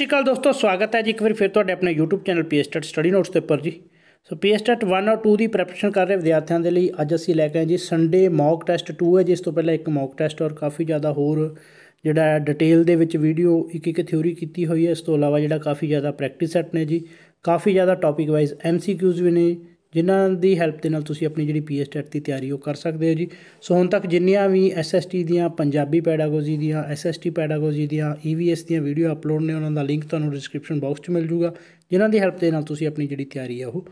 ਸ਼੍ਰੀ ਅਕਾਲ ਦੋਸਤੋ ਸਵਾਗਤ ਹੈ ਜੀ ਇੱਕ ਵਾਰ ਫਿਰ ਤੁਹਾਡੇ ਆਪਣੇ YouTube channel P study notes ਤੇ ਉੱਪਰ ਜੀ ਸੋ ਪੀ 1 ਔਰ 2 ਦੀ ਪ੍ਰੈਪਰੇਸ਼ਨ ਕਰ ਰਹੇ ਵਿਦਿਆਰਥੀਆਂ ਦੇ ਲਈ ਅੱਜ ਅਸੀਂ ਲੈ ਕੇ ਆਏ ਜੀ ਸੰਡੇ ਮੌਕ ਟੈਸਟ 2 ਹੈ ਜਿਸ ਤੋਂ ਪਹਿਲਾਂ ਇੱਕ ਮੌਕ ਟੈਸਟ ਔਰ ਕਾਫੀ ਜ਼ਿਆਦਾ ਹੋਰ ਜਿਹੜਾ ਡਿਟੇਲ ਦੇ ਵਿੱਚ ਵੀਡੀਓ ਇੱਕ ਇੱਕ ਥਿਉਰੀ ਕੀਤੀ ਹੋਈ ਹੈ ਇਸ ਤੋਂ ਇਲਾਵਾ ਜਿਹੜਾ ਕਾਫੀ ਜ਼ਿਆਦਾ ਪ੍ਰੈਕਟਿਸ ਸੈਟ ਨੇ ਜੀ ਕਾਫੀ ਜ਼ਿਆਦਾ ਟੌਪਿਕ ਵਾਈਜ਼ ਐਮਸੀਕਿਊਜ਼ ਵੀ ਨੇ ਜਿਨ੍ਹਾਂ ਦੀ ਹੈਲਪ ਦੇ ਨਾਲ ਤੁਸੀਂ ਆਪਣੀ ਜਿਹੜੀ ਪੀਐਸ ਟੈਟ e ਦੀ ਤਿਆਰੀ ਉਹ ਕਰ ਸਕਦੇ ਹੋ ਜੀ ਸੋ ਹੁਣ ਤੱਕ ਜਿੰਨੀਆਂ ਵੀ ਐਸਐਸਟੀ ਦੀਆਂ ਪੰਜਾਬੀ ਪੈਡਾਗੋਜੀ ਦੀਆਂ ਐਸਐਸਟੀ ਪੈਡਾਗੋਜੀ ਦੀਆਂ ਈਵੀਐਸ e ਦੀਆਂ ਵੀਡੀਓ ਅਪਲੋਡ ਨੇ ਉਹਨਾਂ ਦਾ ਲਿੰਕ ਤੁਹਾਨੂੰ ਡਿਸਕ੍ਰਿਪਸ਼ਨ ਬਾਕਸ 'ਚ ਮਿਲ ਜੂਗਾ ਜਿਨ੍ਹਾਂ ਦੀ ਹੈਲਪ ਦੇ ਨਾਲ ਤੁਸੀਂ ਆਪਣੀ ਜਿਹੜੀ ਤਿਆਰੀ ਆ ਉਹ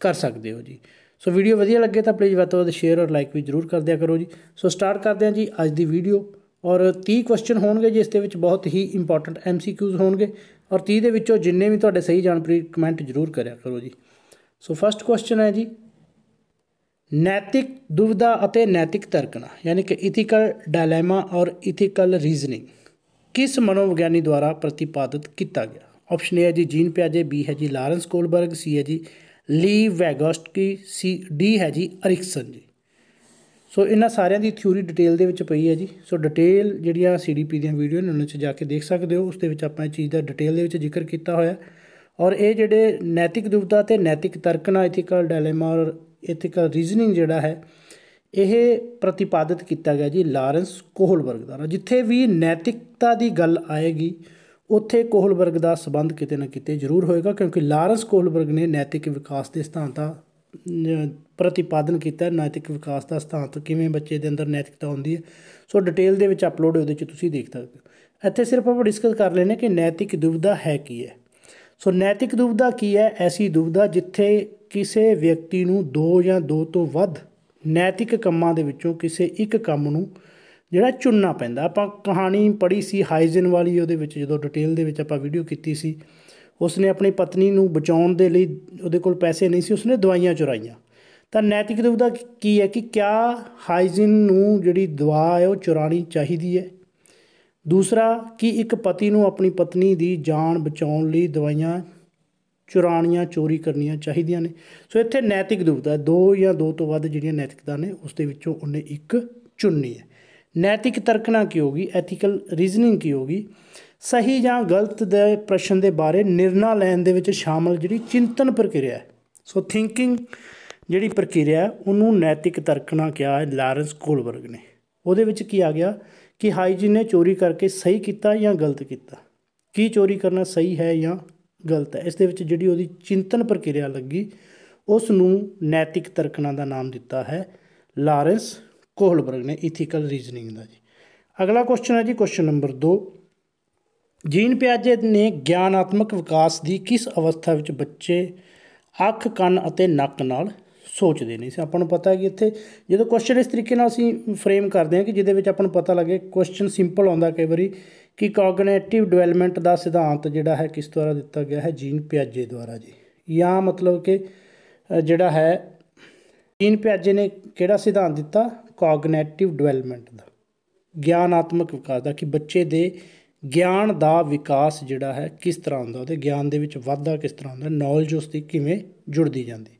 ਕਰ ਸਕਦੇ ਹੋ ਜੀ ਸੋ ਵੀਡੀਓ ਵਧੀਆ ਲੱਗੇ ਤਾਂ ਪਲੀਜ਼ ਵੱਧ ਤੋਂ ਵੱਧ ਸ਼ੇਅਰ ਔਰ ਲਾਈਕ ਵੀ ਜ਼ਰੂਰ ਕਰ ਦਿਆ ਕਰੋ ਜੀ ਸੋ ਸਟਾਰਟ ਕਰਦੇ ਹਾਂ ਜੀ ਅੱਜ ਦੀ ਵੀਡੀਓ ਔਰ 30 ਕੁਐਸਚਨ ਹੋਣਗੇ ਜਿਸ ਦੇ ਵਿੱਚ ਬਹੁਤ ਹੀ ਇੰਪੋਰਟੈਂਟ ਐਮਸੀਕਿਊਜ਼ ਹੋਣਗੇ ਔਰ 30 ਦੇ ਵਿੱਚੋਂ ਜਿੰਨੇ ਵੀ ਤੁਹਾਡੇ ਸਹੀ ਜਾਣਪ੍ਰੀ ਕਮੈਂਟ ਜ਼ਰੂਰ ਕਰਿਆ ਕਰੋ ਜੀ ਸੋ ਫਰਸਟ ਕੁਐਸਚਨ ਹੈ ਜੀ ਨੈਤਿਕ ਦੁਵਿਧਾ ਅਤੇ ਨੈਤਿਕ ਤਰਕਣਾ ਯਾਨੀ ਕਿ ਇਥੀਕਲ ਡਾਇਲੇਮਾ ਔਰ ਇਥੀਕਲ ਰੀਜ਼ਨਿੰਗ ਕਿਸ ਮਨੋਵਿਗਿਆਨੀ ਦੁਆਰਾ ਪ੍ਰਤੀਪਾਦਿਤ ਕੀਤਾ ਗਿਆ ਆਪਸ਼ਨ ਏ ਹੈ ਜੀ ਜੀਨ ਪਿਆਜੇ ਬੀ ਹੈ ਜੀ ਲਾਰੈਂਸ ਕੋਲਬਰਗ ਸੀ ਹੈ ਜੀ ਲੀ ਵੈਗੋਸਟਕੀ ਸੀ ਡੀ ਹੈ ਜੀ ਅਰਿਕਸਨ ਜੀ ਸੋ ਇਹਨਾਂ ਸਾਰਿਆਂ ਦੀ ਥਿਊਰੀ ਡਿਟੇਲ ਦੇ ਵਿੱਚ ਪਈ ਹੈ ਜੀ ਸੋ ਡਿਟੇਲ ਜਿਹੜੀਆਂ ਸੀਡੀਪੀ ਦੀਆਂ ਵੀਡੀਓ ਨੇ ਉਹਨਾਂ 'ਚ ਜਾ ਕੇ ਦੇਖ ਸਕਦੇ ਹੋ ਉਸ ਦੇ ਵਿੱਚ ਆਪਾਂ ਇਹ ਚੀਜ਼ ਦਾ ਡਿਟੇਲ ਦੇ ਵਿੱਚ ਜ਼ਿਕਰ ਕੀਤਾ ਹੋਇਆ ਹੈ ਔਰ ਇਹ ਜਿਹੜੇ ਨੈਤਿਕ ਦੁਬਤਾ ਤੇ ਨੈਤਿਕ ਤਰਕਣਾ ਇਥੀਕਲ ਡਿਲੇਮਾ ਔਰ ਇਥੀਕਲ ਰੀਜ਼ਨਿੰਗ ਜਿਹੜਾ ਹੈ ਇਹ ਪ੍ਰਤੀਪਾਦਿਤ ਕੀਤਾ ਗਿਆ ਜੀ ਲਾਰੈਂਸ ਕੋਹਲਬਰਗ ਦੁਆਰਾ ਜਿੱਥੇ ਵੀ ਨੈਤਿਕਤਾ ਦੀ ਗੱਲ ਆਏਗੀ ਉੱਥੇ ਕੋਹਲਬਰਗ ਦਾ ਸਬੰਧ ਕਿਤੇ ਨਾ ਕਿਤੇ ਜ਼ਰੂਰ ਹੋਏਗਾ ਕਿਉਂਕਿ ਲਾਰੈਂਸ ਕੋਹਲਬਰਗ ਨੇ ਨੈਤਿਕ ਵਿਕਾਸ ਦੇ ਸਿਧਾਂਤਾਂ ਪ੍ਰਤੀਪਾਦਨ ਕੀਤਾ ਨੈਤਿਕ ਵਿਕਾਸ ਦਾ ਸਿਧਾਂਤ ਕਿਵੇਂ ਬੱਚੇ ਦੇ ਅੰਦਰ ਨੈਤਿਕਤਾ ਹੁੰਦੀ ਹੈ ਸੋ ਡਿਟੇਲ ਦੇ ਵਿੱਚ ਅਪਲੋਡ ਉਹਦੇ ਵਿੱਚ ਤੁਸੀਂ ਦੇਖ ਸਕਦੇ ਹੋ ਇੱਥੇ ਸਿਰਫ ਆਪਾਂ ਡਿਸਕਸ ਕਰ ਲੈਨੇ ਕਿ ਨੈਤਿਕ ਦੁਬਿਧਾ ਹੈ ਕੀ ਹੈ ਸੋ ਨੈਤਿਕ ਦੁਬਿਧਾ ਕੀ ਹੈ ਐਸੀ ਦੁਬਿਧਾ ਜਿੱਥੇ ਕਿਸੇ ਵਿਅਕਤੀ ਨੂੰ ਦੋ ਜਾਂ ਦੋ ਤੋਂ ਵੱਧ ਨੈਤਿਕ ਕੰਮਾਂ ਦੇ ਵਿੱਚੋਂ ਕਿਸੇ ਇੱਕ ਕੰਮ ਨੂੰ ਜਿਹੜਾ ਚੁਣਨਾ ਪੈਂਦਾ ਆਪਾਂ ਕਹਾਣੀ ਪੜ੍ਹੀ ਸੀ ਹਾਈਜ਼ਨ ਵਾਲੀ ਉਹਦੇ ਵਿੱਚ ਜਦੋਂ ਡਿਟੇਲ ਦੇ ਵਿੱਚ ਆਪਾਂ ਵੀਡੀਓ ਕੀਤੀ ਸੀ ਉਸਨੇ ਆਪਣੀ ਪਤਨੀ ਨੂੰ ਬਚਾਉਣ ਦੇ ਲਈ ਉਹਦੇ ਕੋਲ ਪੈਸੇ ਨਹੀਂ ਸੀ ਉਸਨੇ ਦਵਾਈਆਂ ਚੁਰਾਈਆਂ ਤਾਂ ਨੈਤਿਕ ਦੁਬਿਧਾ ਕੀ ਹੈ ਕਿ ਕਿਆ ਹਾਈਜ਼ਨ ਨੂੰ ਜਿਹੜੀ ਦਵਾ ਹੈ ਉਹ ਚੁਰਾਣੀ ਚਾਹੀਦੀ ਹੈ ਦੂਸਰਾ ਕਿ ਇੱਕ ਪਤੀ ਨੂੰ ਆਪਣੀ ਪਤਨੀ ਦੀ ਜਾਨ ਬਚਾਉਣ ਲਈ ਦਵਾਈਆਂ ਚੁਰਾਣੀਆਂ ਚੋਰੀ ਕਰਨੀਆਂ ਚਾਹੀਦੀਆਂ ਨੇ ਸੋ ਇੱਥੇ ਨੈਤਿਕ ਦੁਬਤਾ ਦੋ ਜਾਂ ਦੋ ਤੋਂ ਵੱਧ ਜਿਹੜੀਆਂ ਨੈਤਿਕਤਾ ਨੇ ਉਸ ਦੇ ਵਿੱਚੋਂ ਉਹਨੇ ਇੱਕ ਚੁਣਨੀ ਹੈ ਨੈਤਿਕ ਤਰਕਣਾ ਕੀ ਹੋਗੀ ਐਥੀਕਲ ਰੀਜ਼ਨਿੰਗ ਕੀ ਹੋਗੀ ਸਹੀ ਜਾਂ ਗਲਤ ਦੇ ਪ੍ਰਸ਼ਨ ਦੇ ਬਾਰੇ ਨਿਰਣਾ ਲੈਣ ਦੇ ਵਿੱਚ ਸ਼ਾਮਲ ਜਿਹੜੀ ਚਿੰਤਨ ਪ੍ਰਕਿਰਿਆ ਹੈ ਸੋ ਥਿੰਕਿੰਗ ਜਿਹੜੀ ਪ੍ਰਕਿਰਿਆ ਉਹਨੂੰ ਨੈਤਿਕ ਤਰਕਣਾ ਕਿਹਾ ਹੈ ਲਾਰੈਂਸ ਕੋਲਬਰਗ ਨੇ ਉਹਦੇ ਵਿੱਚ ਕੀ ਆ ਗਿਆ ਕਿ ਹਾਈਜੀਨ ਨੇ ਚੋਰੀ ਕਰਕੇ ਸਹੀ ਕੀਤਾ ਜਾਂ ਗਲਤ ਕੀਤਾ ਕੀ ਚੋਰੀ ਕਰਨਾ ਸਹੀ ਹੈ ਜਾਂ ਗਲਤ ਹੈ ਇਸ ਦੇ ਵਿੱਚ ਜਿਹੜੀ ਉਹਦੀ ਚਿੰਤਨ ਪ੍ਰਕਿਰਿਆ ਲੱਗੀ ਉਸ ਨੂੰ ਨੈਤਿਕ ਤਰਕਣਾ ਦਾ ਨਾਮ ਦਿੱਤਾ ਹੈ ਲਾਰੈਂਸ ਕੋਹਲਬਰਗ ਨੇ ਇਥੀਕਲ ਰੀਜ਼ਨਿੰਗ ਦਾ ਜੀ ਅਗਲਾ ਕੁਐਸਚਨ ਹੈ ਜੀ ਕੁਐਸਚਨ ਨੰਬਰ 2 ਜੀਨ ਪਿਆਜੇ ਨੇ ਗਿਆਨਾਤਮਕ ਵਿਕਾਸ ਦੀ ਕਿਸ ਅਵਸਥਾ ਵਿੱਚ ਬੱਚੇ ਅੱਖ ਕੰਨ ਅਤੇ ਨੱਕ ਨਾਲ ਸੋਚਦੇ ਨੇ ਸੀ ਆਪਾਂ ਨੂੰ ਪਤਾ ਹੈ ਕਿ ਇੱਥੇ ਜਦੋਂ ਕੁਐਸਚਨ ਇਸ ਤਰੀਕੇ ਨਾਲ ਅਸੀਂ ਫਰੇਮ ਕਰਦੇ ਹਾਂ ਕਿ ਜਿਹਦੇ ਵਿੱਚ ਆਪਾਂ ਨੂੰ ਪਤਾ ਲੱਗੇ ਕੁਐਸਚਨ ਸਿੰਪਲ ਆਉਂਦਾ ਕਈ ਵਾਰੀ ਕਿ ਕੌਗਨੀਟਿਵ ਡਿਵੈਲਪਮੈਂਟ ਦਾ ਸਿਧਾਂਤ ਜਿਹੜਾ ਹੈ ਕਿਸ ਦੁਆਰਾ ਦਿੱਤਾ ਗਿਆ ਹੈ ਜੀਨ ਪਿਆਜੇ ਦੁਆਰਾ ਜੀ ਜਾਂ ਮਤਲਬ ਕਿ ਜਿਹੜਾ ਹੈ ਜੀਨ ਪਿਆਜੇ ਨੇ ਕਿਹੜਾ ਸਿਧਾਂਤ ਦਿੱਤਾ ਕੌਗਨੀਟਿਵ ਡਿਵੈਲਪਮੈਂਟ ਦਾ ਗਿਆਨਾਤਮਕ ਵਿਕਾਸ ਦਾ ਕਿ ਬੱਚੇ ਦੇ ਗਿਆਨ ਦਾ ਵਿਕਾਸ ਜਿਹੜਾ ਹੈ ਕਿਸ ਤਰ੍ਹਾਂ ਹੁੰਦਾ ਉਹਦੇ ਗਿਆਨ ਦੇ ਵਿੱਚ ਵਾਧਾ ਕਿਸ ਤਰ੍ਹਾਂ ਹੁੰਦਾ ਨੌਲੇਜ ਉਸ ਦੀ ਕਿਵੇਂ ਜੁੜਦੀ ਜਾਂਦੀ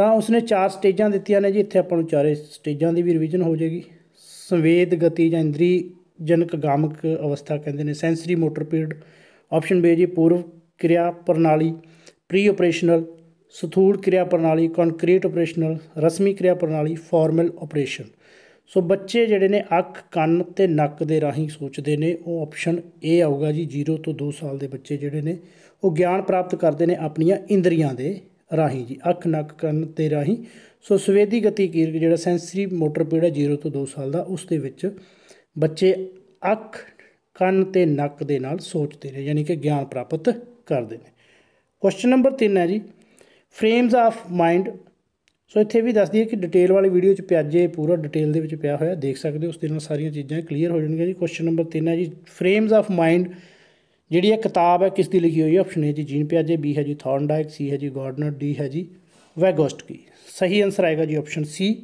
ਤਾਂ ਉਸਨੇ ਚਾਰ ਸਟੇਜਾਂ ਦਿੱਤੀਆਂ ਨੇ ਜੀ ਇੱਥੇ ਆਪਾਂ ਨੂੰ ਚਾਰੇ ਸਟੇਜਾਂ ਦੀ ਵੀ ਰਿਵੀਜ਼ਨ ਹੋ ਜਾਏਗੀ ਸੰਵੇਦ ਗਤੀ ਜਾਂ ਇੰਦਰੀ ਜਨਕ ਗਾਮਕ ਅਵਸਥਾ ਕਹਿੰਦੇ ਨੇ sensory motor period option B ਜੀ ਪੂਰਵ ਕਿਰਿਆ ਪ੍ਰਣਾਲੀ ਪ੍ਰੀ ਆਪਰੇਸ਼ਨਲ ਸਥੂਲ ਕਿਰਿਆ ਪ੍ਰਣਾਲੀ ਕੰਕਰੀਟ ਆਪਰੇਸ਼ਨਲ ਰਸਮੀ ਕਿਰਿਆ ਪ੍ਰਣਾਲੀ ਫਾਰਮਲ ਆਪਰੇਸ਼ਨ ਸੋ ਬੱਚੇ ਜਿਹੜੇ ਨੇ ਅੱਖ ਕੰਨ ਤੇ ਨੱਕ ਦੇ ਰਾਹੀਂ ਸੋਚਦੇ ਨੇ ਉਹ ਆਪਸ਼ਨ ਏ ਆਊਗਾ ਜੀ 0 ਤੋਂ 2 ਸਾਲ ਦੇ ਬੱਚੇ ਜਿਹੜੇ ਨੇ ਉਹ ਗਿਆਨ ਪ੍ਰਾਪਤ ਕਰਦੇ ਨੇ ਆਪਣੀਆਂ ਇੰਦਰੀਆਂ ਦੇ ਰਾਹੀਂ ਜੀ ਅੱਖ ਨੱਕ ਕੰਨ ਤੇ ਰਾਹੀਂ ਸੋ ਸਵੇਦੀ ਗਤੀ ਕੀਰਕ ਜਿਹੜਾ ਸੈਂਸਰੀ ਮੋਟਰ ਪੀੜਾ 0 ਤੋਂ 2 ਸਾਲ ਦਾ ਉਸ ਦੇ ਵਿੱਚ ਬੱਚੇ ਅੱਖ ਕੰਨ ਤੇ ਨੱਕ ਦੇ ਨਾਲ ਸੋਚਦੇ ਨੇ ਯਾਨੀ ਕਿ ਗਿਆਨ ਪ੍ਰਾਪਤ ਕਰਦੇ ਨੇ ਕੁਐਸਚਨ ਨੰਬਰ 3 ਹੈ ਜੀ ਫਰੇਮਸ ਆਫ ਮਾਈਂਡ ਸੋ ਇੱਥੇ ਵੀ ਦੱਸਦੀ ਹੈ ਕਿ ਡਿਟੇਲ ਵਾਲੀ ਵੀਡੀਓ 'ਚ ਪਿਆਜੇ ਪੂਰਾ ਡਿਟੇਲ ਦੇ ਵਿੱਚ ਪਿਆ ਹੋਇਆ ਦੇਖ ਸਕਦੇ ਹੋ ਉਸ ਦੇ ਨਾਲ ਸਾਰੀਆਂ ਚੀਜ਼ਾਂ ਕਲੀਅਰ ਹੋ ਜਾਣਗੀਆਂ ਜੀ ਕੁਐਸਚਨ ਨੰਬਰ 3 ਹੈ ਜੀ ਫਰੇਮਸ ਆਫ ਮਾਈਂਡ ਜਿਹੜੀ ਇਹ ਕਿਤਾਬ ਹੈ ਕਿਸ ਦੀ ਲਿਖੀ ਹੋਈ ਹੈ ਆਪਸ਼ਨ ਹੈ ਜੀ ਜੀਨ ਪਿਆਜੇ ਬੀ ਹੈ ਜੀ ਥੌਰਨਡਾਈਕ ਸੀ ਹੈ ਜੀ ਗਾਰਡਨਰ ਡੀ ਹੈ ਜੀ ਕੀ ਸਹੀ ਆਨਸਰ ਆਏਗਾ ਜੀ ਆਪਸ਼ਨ ਸੀ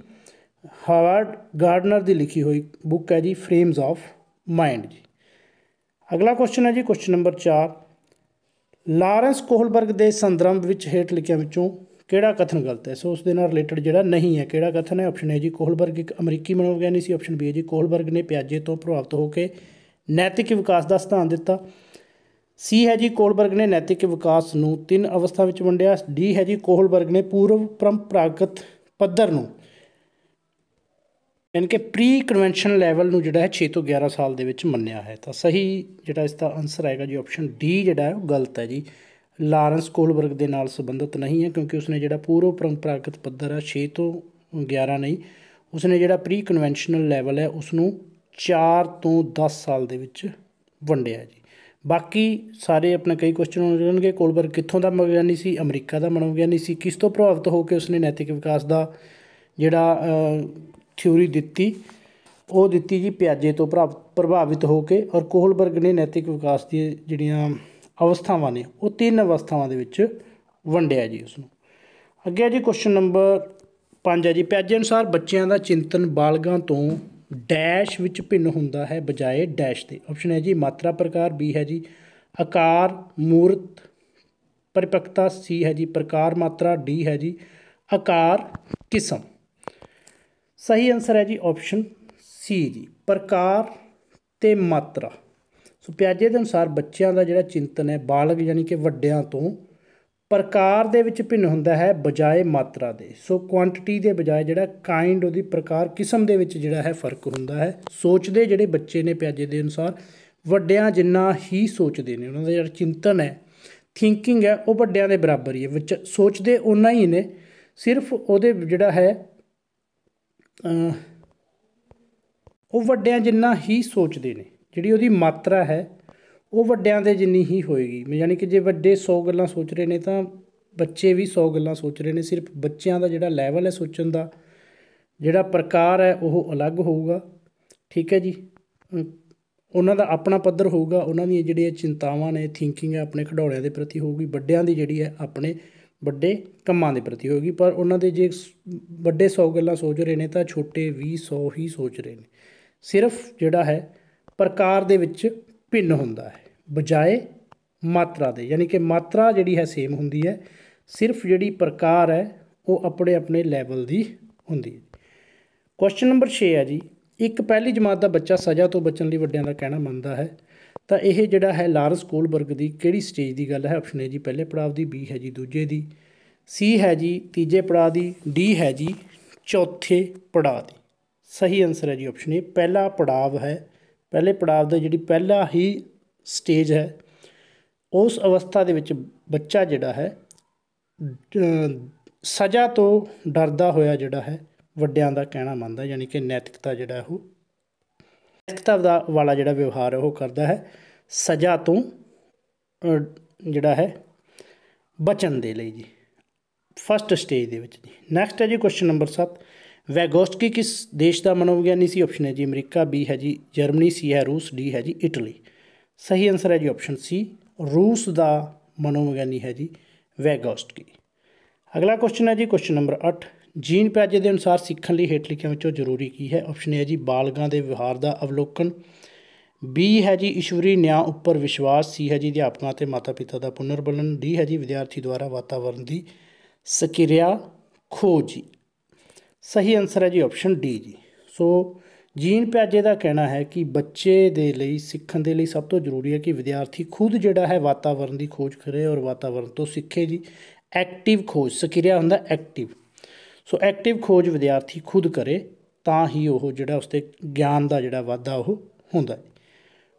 ਹਾਰਡ ਗਾਰਡਨਰ ਦੀ ਲਿਖੀ ਹੋਈ ਬੁੱਕ ਹੈ ਜੀ ਫਰੇਮਸ ਆਫ ਮਾਈਂਡ ਜੀ ਅਗਲਾ ਕੁਐਸਚਨ ਹੈ ਜੀ ਕੁਐਸਚਨ ਨੰਬਰ 4 ਲਾਰੈਂਸ ਕੋਹਲਬਰਗ ਦੇ ਸੰਦਰਭ ਵਿੱਚ ਹੇਠ ਲਿਖਿਆਂ ਵਿੱਚੋਂ ਕਿਹੜਾ ਕਥਨ ਗਲਤ ਹੈ ਸੋ ਉਸ ਦੇ ਨਾਲ ਰਿਲੇਟਡ ਜਿਹੜਾ ਨਹੀਂ ਹੈ ਕਿਹੜਾ ਕਥਨ ਹੈ ਆਪਸ਼ਨ ਹੈ ਜੀ ਕੋਹਲਬਰਗ ਇੱਕ ਅਮਰੀਕੀ ਮਨੋਵਿਗਿਆਨੀ ਸੀ ਆਪਸ਼ਨ ਬੀ ਹੈ ਜੀ ਕੋਹਲਬਰਗ ਨੇ ਪਿਆਜੇ ਤੋਂ ਪ੍ਰਭਾਵਿਤ ਹੋ ਕੇ ਨੈਤਿਕ ਵਿਕਾਸ ਦਾ ਸਿਧਾਂਤ ਦਿੱਤਾ ਸੀ ਹੈ ਜੀ ਕੋਹਲਬਰਗ ਨੇ ਨੈਤਿਕ ਵਿਕਾਸ ਨੂੰ ਤਿੰਨ ਅਵਸਥਾ ਵਿੱਚ ਵੰਡਿਆ ਡੀ ਹੈ ਜੀ ਕੋਹਲਬਰਗ ਨੇ ਪੂਰਵ ਪਰੰਪਰਾਗਤ ਪੱਧਰ ਨੂੰ ਯਾਨੀ ਕਿ ਪ੍ਰੀ ਕਨਵੈਨਸ਼ਨ ਲੈਵਲ ਨੂੰ ਜਿਹੜਾ ਹੈ 6 ਤੋਂ 11 ਸਾਲ ਦੇ ਵਿੱਚ ਮੰਨਿਆ ਹੈ ਤਾਂ ਸਹੀ ਜਿਹੜਾ ਇਸ ਦਾ ਆਨਸਰ ਆਏਗਾ ਜੀ ਆਪਸ਼ਨ ਡੀ ਜਿਹੜਾ ਹੈ ਉਹ ਗਲਤ ਹੈ ਜੀ ਲਾਰੈਂਸ ਕੋਹਲਬਰਗ ਦੇ ਨਾਲ ਸੰਬੰਧਿਤ ਨਹੀਂ ਹੈ ਕਿਉਂਕਿ ਉਸਨੇ ਜਿਹੜਾ ਪੂਰਵ ਪਰੰਪਰਾਗਤ ਪੱਧਰ ਹੈ 6 ਤੋਂ 11 ਨਹੀਂ ਉਸਨੇ ਜਿਹੜਾ ਪ੍ਰੀ ਕਨਵੈਨਸ਼ਨਲ ਲੈਵਲ ਹੈ ਉਸ ਨੂੰ 4 ਤੋਂ 10 ਸਾਲ ਦੇ ਵਿੱਚ ਵੰਡਿਆ ਜੀ ਬਾਕੀ ਸਾਰੇ ਆਪਣੇ ਕਈ ਕੁਐਸਚਨ ਹੋਣਗੇ ਕੋਲਬਰ ਕਿੱਥੋਂ ਦਾ ਮਨੋਵਿਗਿਆਨੀ ਸੀ ਅਮਰੀਕਾ ਦਾ ਮਨੋਵਿਗਿਆਨੀ ਸੀ ਕਿਸ ਤੋਂ ਪ੍ਰਭਾਵਿਤ ਹੋ ਕੇ ਉਸਨੇ ਨੈਤਿਕ ਵਿਕਾਸ ਦਾ ਜਿਹੜਾ ਥਿਉਰੀ ਦਿੱਤੀ ਉਹ ਦਿੱਤੀ ਜੀ ਪਿਆਜੇ ਤੋਂ ਪ੍ਰਭਾਵਿਤ ਹੋ ਕੇ ਔਰ ਕੋਹਲਬਰਗ ਨੇ ਨੈਤਿਕ ਵਿਕਾਸ ਦੀ ਜਿਹੜੀਆਂ ਅਵਸਥਾਵਾਂ ਨੇ ਉਹ ਤਿੰਨ ਅਵਸਥਾਵਾਂ ਦੇ ਵਿੱਚ ਵੰਡਿਆ ਜੀ ਉਸ ਨੂੰ ਅੱਗੇ ਜੀ ਕੁਐਸਚਨ ਨੰਬਰ 5 ਹੈ ਜੀ ਪਿਆਜੇ ਅਨੁਸਾਰ ਬੱਚਿਆਂ ਦਾ ਚਿੰਤਨ ਬਾਲਗਾਂ ਤੋਂ ਡੈਸ਼ ਵਿੱਚ ਭਿੰਨ ਹੁੰਦਾ ਹੈ ਬਜਾਏ ਡੈਸ਼ ਦੇ ਆਪਸ਼ਨ ਹੈ ਜੀ ਮਾਤਰਾ ਪ੍ਰਕਾਰ ਬੀ ਹੈ ਜੀ ਆਕਾਰ ਮੂਰਤ ਪਰਿਪਕਤਾ ਸੀ ਹੈ ਜੀ ਪ੍ਰਕਾਰ ਮਾਤਰਾ ਡੀ ਹੈ ਜੀ ਆਕਾਰ ਕਿਸਮ ਸਹੀ ਆਨਸਰ ਹੈ ਜੀ ਆਪਸ਼ਨ ਸੀ ਜੀ ਪ੍ਰਕਾਰ ਤੇ ਮਾਤਰਾ ਸੋ ਪਿਆਜੇ ਦੇ ਅਨੁਸਾਰ ਬੱਚਿਆਂ ਦਾ ਜਿਹੜਾ ਚਿੰਤਨ ਹੈ ਬਾਲਗ ਯਾਨੀ ਕਿ ਵੱਡਿਆਂ ਤੋਂ ਪ੍ਰਕਾਰ ਦੇ ਵਿੱਚ ਭਿੰਨ ਹੁੰਦਾ ਹੈ ਬਜਾਏ ਮਾਤਰਾ ਦੇ ਸੋ ਕੁਆਂਟੀਟੀ ਦੇ ਬਜਾਏ ਜਿਹੜਾ ਕਾਈਂਡ ਉਹਦੀ ਪ੍ਰਕਾਰ ਕਿਸਮ ਦੇ ਵਿੱਚ ਜਿਹੜਾ ਹੈ ਫਰਕ ਹੁੰਦਾ ਹੈ ਸੋਚਦੇ ਜਿਹੜੇ ਬੱਚੇ ਨੇ ਪਿਆਜੇ ਦੇ ਅਨੁਸਾਰ ਵੱਡਿਆਂ ਜਿੰਨਾ ਹੀ ਸੋਚਦੇ ਨੇ ਉਹਨਾਂ ਦਾ ਜਿਹੜਾ ਚਿੰਤਨ ਹੈ ਥਿੰਕਿੰਗ ਹੈ ਉਹ ਵੱਡਿਆਂ ਦੇ ਬਰਾਬਰ ਹੀ ਹੈ ਵਿੱਚ ਸੋਚਦੇ ਉਹਨਾਂ ਹੀ ਨੇ ਸਿਰਫ ਉਹਦੇ ਜਿਹੜਾ ਹੈ ਉਹ ਵੱਡਿਆਂ ਜਿੰਨਾ ਹੀ ਸੋਚਦੇ ਨੇ ਜਿਹੜੀ ਉਹਦੀ ਮਾਤਰਾ ਹੈ ਉਹ ਵੱਡਿਆਂ ਦੇ ਜਿੰਨੀ ਹੀ ਹੋਏਗੀ ਯਾਨੀ ਕਿ ਜੇ ਵੱਡੇ 100 ਗੱਲਾਂ ਸੋਚ ਰਹੇ ਨੇ ਤਾਂ ਬੱਚੇ ਵੀ 100 ਗੱਲਾਂ ਸੋਚ ਰਹੇ ਨੇ ਸਿਰਫ ਬੱਚਿਆਂ ਦਾ ਜਿਹੜਾ ਲੈਵਲ ਹੈ ਸੋਚਣ ਦਾ ਜਿਹੜਾ ਪ੍ਰਕਾਰ ਹੈ ਉਹ ਅਲੱਗ ਹੋਊਗਾ ਠੀਕ ਹੈ ਜੀ ਉਹਨਾਂ ਦਾ ਆਪਣਾ ਪੱਧਰ ਹੋਊਗਾ ਉਹਨਾਂ ਦੀਆਂ ਜਿਹੜੀਆਂ ਚਿੰਤਾਵਾਂ ਨੇ ਥਿੰਕਿੰਗ ਹੈ ਆਪਣੇ ਖਿਡੌਣਿਆਂ ਦੇ ਪ੍ਰਤੀ ਹੋਊਗੀ ਵੱਡਿਆਂ ਦੀ ਜਿਹੜੀ ਹੈ ਆਪਣੇ ਵੱਡੇ ਕੰਮਾਂ ਦੇ ਪ੍ਰਤੀ ਹੋਊਗੀ ਪਰ ਉਹਨਾਂ ਦੇ ਜੇ ਵੱਡੇ 100 ਗੱਲਾਂ ਸੋਚ ਰਹੇ ਨੇ ਤਾਂ ਛੋਟੇ ਵੀ 100 ਹੀ ਸੋਚ ਰਹੇ ਨੇ ਸਿਰਫ ਜਿਹੜਾ ਹੈ ਪ੍ਰਕਾਰ ਦੇ ਵਿੱਚ ਭਿੰਨ ਹੁੰਦਾ ਹੈ ਬਜਾਏ ਮਾਤਰਾ ਦੇ ਯਾਨੀ ਕਿ ਮਾਤਰਾ ਜਿਹੜੀ ਹੈ ਸੇਮ ਹੁੰਦੀ ਹੈ ਸਿਰਫ ਜਿਹੜੀ ਪ੍ਰਕਾਰ ਹੈ ਉਹ ਆਪਣੇ ਆਪਣੇ ਲੈਵਲ ਦੀ ਹੁੰਦੀ ਹੈ ਕੁਐਸਚਨ ਨੰਬਰ 6 ਹੈ ਜੀ ਇੱਕ ਪਹਿਲੀ ਜਮਾਤ ਦਾ ਬੱਚਾ ਸਜ਼ਾ ਤੋਂ ਬਚਣ ਲਈ ਵੱਡਿਆਂ ਦਾ ਕਹਿਣਾ ਮੰਨਦਾ ਹੈ ਤਾਂ ਇਹ ਜਿਹੜਾ ਹੈ ਲਾਰਸ ਕੋਲਬਰਗ ਦੀ ਕਿਹੜੀ ਸਟੇਜ ਦੀ ਗੱਲ ਹੈ ਆਪਸ਼ਨ ਹੈ ਜੀ ਪਹਿਲੇ ਪੜਾਅ ਦੀ ਬੀ ਹੈ ਜੀ ਦੂਜੇ ਦੀ ਸੀ ਹੈ ਜੀ ਤੀਜੇ ਪੜਾਅ ਦੀ ਡੀ ਹੈ ਜੀ ਚੌਥੇ ਪੜਾਅ ਦੀ ਸਹੀ ਆਨਸਰ ਹੈ ਜੀ ਆਪਸ਼ਨ ਇਹ ਪਹਿਲਾ ਪੜਾਅ ਹੈ ਪਹਿਲੇ ਪੜਾਅ ਦਾ ਜਿਹੜੀ ਪਹਿਲਾ ਹੀ ਸਟੇਜ ਹੈ ਉਸ ਅਵਸਥਾ ਦੇ ਵਿੱਚ ਬੱਚਾ ਜਿਹੜਾ ਹੈ ਸਜ਼ਾ ਤੋਂ ਡਰਦਾ ਹੋਇਆ ਜਿਹੜਾ ਹੈ ਵੱਡਿਆਂ ਦਾ ਕਹਿਣਾ ਮੰਨਦਾ ਯਾਨੀ ਕਿ ਨੈਤਿਕਤਾ ਜਿਹੜਾ ਉਹ ਨੈਤਿਕਤਾ ਦਾ ਵਾਲਾ ਜਿਹੜਾ ਵਿਵਹਾਰ ਉਹ ਕਰਦਾ ਹੈ ਸਜ਼ਾ ਤੋਂ ਜਿਹੜਾ ਹੈ ਬਚਣ ਦੇ ਲਈ ਜੀ ਫਸਟ ਸਟੇਜ ਦੇ ਵਿੱਚ ਜੀ ਨੈਕਸਟ ਹੈ ਜੀ ਕੁਐਸਚਨ ਨੰਬਰ 7 ਵੈਗੋਸਕੀ ਕਿਸ ਦੇਸ਼ ਦਾ ਮਨੋਵਿਗਿਆਨੀ ਸੀ ਆਪਸ਼ਨ ਹੈ ਜੀ ਅਮਰੀਕਾ ਬੀ ਹੈ ਜੀ ਜਰਮਨੀ ਸੀ ਹੈ ਰੂਸ ਡੀ ਹੈ ਜੀ ਇਟਲੀ ਸਹੀ ਆਨਸਰ ਹੈ ਜੀ ਆਪਸ਼ਨ ਸੀ ਰੂਸ ਦਾ ਮਨੋਵਿਗਿਆਨੀ ਹੈ ਜੀ ਵੈਗੋਸਕੀ ਅਗਲਾ ਕੁਐਸਚਨ ਹੈ ਜੀ ਕੁਐਸਚਨ ਨੰਬਰ 8 ਜੀਨ ਪਿਆਜੇ ਦੇ ਅਨੁਸਾਰ ਸਿੱਖਣ ਲਈ ਹੇਠ ਲਿਖਿਆਂ ਵਿੱਚੋਂ ਜ਼ਰੂਰੀ ਕੀ ਹੈ ਆਪਸ਼ਨ ਹੈ ਜੀ ਬਾਲਗਾਂ ਦੇ ਵਿਹਾਰ ਦਾ ਅਵਲੋਕਨ ਬੀ ਹੈ ਜੀ ਈਸ਼ਵਰੀ ਨਿਆਂ ਉੱਪਰ ਵਿਸ਼ਵਾਸ ਸੀ ਹੈ ਜੀ ਅਧਿਆਪਕਾਂ ਤੇ ਮਾਤਾ-ਪਿਤਾ ਦਾ ਪੁਨਰਬਲਨ ਡੀ ਹੈ ਜੀ ਵਿਦਿਆਰਥੀ ਦੁਆਰਾ ਵਾਤਾਵਰਣ ਦੀ ਸਕਿਰਿਆ ਖੋਜੀ ਸਹੀ ਆਨਸਰ ਹੈ ਜੀ ਆਪਸ਼ਨ ਡੀ ਜੀ ਸੋ ਜੀਨ ਪਿਆਜੇ ਦਾ ਕਹਿਣਾ ਹੈ ਕਿ ਬੱਚੇ ਦੇ ਲਈ ਸਿੱਖਣ ਦੇ ਲਈ ਸਭ ਤੋਂ ਜ਼ਰੂਰੀ ਹੈ ਕਿ ਵਿਦਿਆਰਥੀ ਖੁਦ ਜਿਹੜਾ ਹੈ ਵਾਤਾਵਰਣ ਦੀ ਖੋਜ ਕਰੇ ਔਰ ਵਾਤਾਵਰਣ ਤੋਂ ਸਿੱਖੇ ਜੀ ਐਕਟਿਵ ਖੋਜ ਸਕਿਰਿਆ ਹੁੰਦਾ ਐਕਟਿਵ ਸੋ ਐਕਟਿਵ ਖੋਜ ਵਿਦਿਆਰਥੀ ਖੁਦ ਕਰੇ ਤਾਂ ਹੀ ਉਹ ਜਿਹੜਾ ਉਸ ਤੇ ਗਿਆਨ ਦਾ ਜਿਹੜਾ ਵਾਧਾ ਉਹ ਹੁੰਦਾ ਹੈ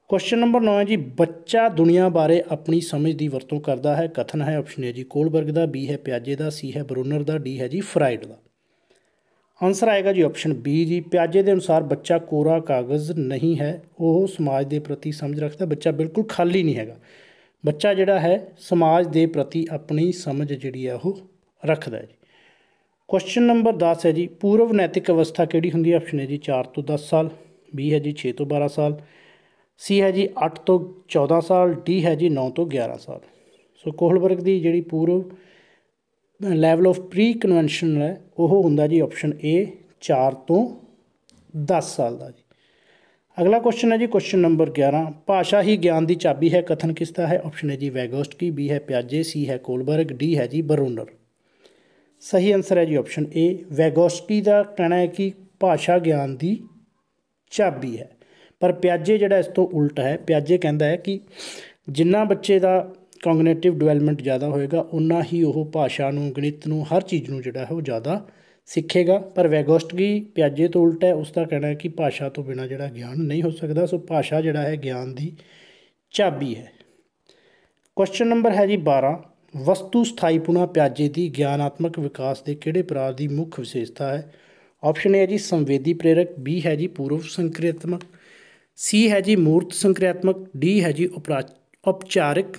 ਕੁਐਸਚਨ ਨੰਬਰ 9 ਹੈ ਜੀ ਬੱਚਾ ਦੁਨੀਆ ਬਾਰੇ ਆਪਣੀ ਸਮਝ ਦੀ ਵਰਤੋਂ ਕਰਦਾ ਹੈ ਕਥਨ ਹੈ ਆਪਸ਼ਨ ਹੈ ਜੀ ਕੋਲਬਰਗ ਦਾ ਬੀ ਹੈ ਪਿਆਜੇ ਦਾ ਸੀ ਹੈ ਬਰੂਨਰ ਦਾ ਡੀ ਹੈ ਜੀ ਫਰਾਈਡ ਦਾ ਆਨਸਰ ਆਏਗਾ ਜੀ ਆਪਸ਼ਨ ਬੀ ਜੀ ਪਿਆਜੇ ਦੇ ਅਨੁਸਾਰ ਬੱਚਾ ਕੋਰਾ ਕਾਗਜ਼ ਨਹੀਂ ਹੈ ਉਹ ਸਮਾਜ ਦੇ ਪ੍ਰਤੀ ਸਮਝ ਰੱਖਦਾ ਬੱਚਾ ਬਿਲਕੁਲ ਖਾਲੀ ਨਹੀਂ ਹੈਗਾ ਬੱਚਾ ਜਿਹੜਾ ਹੈ ਸਮਾਜ ਦੇ ਪ੍ਰਤੀ ਆਪਣੀ ਸਮਝ ਜਿਹੜੀ ਆ ਉਹ ਰੱਖਦਾ ਹੈ ਜੀ ਕੁਐਸਚਨ ਨੰਬਰ 10 ਹੈ ਜੀ ਪੂਰਵ ਨੈਤਿਕ ਅਵਸਥਾ ਕਿਹੜੀ ਹੁੰਦੀ ਹੈ ਆਪਸ਼ਨ ਹੈ ਜੀ 4 ਤੋਂ 10 ਸਾਲ ਬੀ ਹੈ ਜੀ 6 ਤੋਂ 12 ਸਾਲ ਸੀ ਹੈ ਜੀ 8 ਤੋਂ 14 ਸਾਲ ਡੀ ਹੈ ਜੀ 9 ਤੋਂ 11 ਸਾਲ ਸੋ ਕੋਹਲਬਰਗ ਦੀ ਜਿਹੜੀ ਪੂਰਵ ਲੈਵਲ ਆਫ ਪ੍ਰੀ ਕਨਵੈਨਸ਼ਨਲ ਹੈ ਉਹ ਹੁੰਦਾ ਜੀ ਆਪਸ਼ਨ ਏ 4 ਤੋਂ 10 ਸਾਲ ਦਾ ਜੀ ਅਗਲਾ ਕੁਐਸਚਨ ਹੈ ਜੀ ਕੁਐਸਚਨ ਨੰਬਰ 11 ਭਾਸ਼ਾ ਹੀ ਗਿਆਨ ਦੀ ਚਾਬੀ ਹੈ ਕਥਨ ਕਿਸ ਦਾ ਹੈ ਆਪਸ਼ਨ ਹੈ ਜੀ ਵੈਗੋਸਟ ਕੀ ਬੀ ਹੈ ਪਿਆਜੇ ਸੀ ਹੈ ਕੋਲਬਰਗ ਡੀ ਹੈ ਜੀ ਬਰੂਨਰ ਸਹੀ ਆਨਸਰ ਹੈ ਜੀ ਆਪਸ਼ਨ ਏ ਵੈਗੋਸਟੀ ਦਾ ਕਹਿਣਾ ਹੈ ਕਿ ਭਾਸ਼ਾ ਗਿਆਨ ਦੀ ਚਾਬੀ ਹੈ ਪਰ ਪਿਆਜੇ ਜਿਹੜਾ ਇਸ ਤੋਂ ਉਲਟ ਹੈ ਪਿਆਜੇ ਕਹਿੰਦਾ ਹੈ ਕਿ ਜਿੰਨਾ ਬੱਚੇ ਦਾ ਕੌਗਨੀਟਿਵ ਡਿਵੈਲਪਮੈਂਟ ਜ਼ਿਆਦਾ ਹੋਏਗਾ ਉਨਾ ਹੀ ਉਹ ਭਾਸ਼ਾ ਨੂੰ ਗਣਿਤ ਨੂੰ ਹਰ ਚੀਜ਼ ਨੂੰ ਜਿਹੜਾ ਹੈ ਉਹ ਜ਼ਿਆਦਾ ਸਿੱਖੇਗਾ ਪਰ ਵੈਗੋਸਟਗੀ ਪਿਆਜੇ ਤੋਂ ਉਲਟਾ ਹੈ ਉਸ ਦਾ ਕਹਿਣਾ ਹੈ ਕਿ ਭਾਸ਼ਾ ਤੋਂ ਬਿਨਾ ਜਿਹੜਾ ਗਿਆਨ ਨਹੀਂ ਹੋ ਸਕਦਾ ਸੋ ਭਾਸ਼ਾ ਜਿਹੜਾ ਹੈ ਗਿਆਨ ਦੀ ਚਾਬੀ ਹੈ ਕੁਐਸਚਨ ਨੰਬਰ ਹੈ ਜੀ 12 ਵਸਤੂ ਪੁਣਾ ਪਿਆਜੇ ਦੀ ਗਿਆਨਾਤਮਕ ਵਿਕਾਸ ਦੇ ਕਿਹੜੇ ਪੜਾਅ ਦੀ ਮੁੱਖ ਵਿਸ਼ੇਸ਼ਤਾ ਹੈ ਆਪਸ਼ਨ ਹੈ ਜੀ ਸੰਵੇਦੀ ਪ੍ਰੇਰਕ ਬੀ ਹੈ ਜੀ ਪੂਰਵ ਸੰਕ੍ਰਿਤਮਕ ਸੀ ਹੈ ਜੀ ਮੂਰਤ ਸੰਕ੍ਰਿਆਤਮਕ ਡੀ ਹੈ ਜੀ ਉਪਚਾਰਿਕ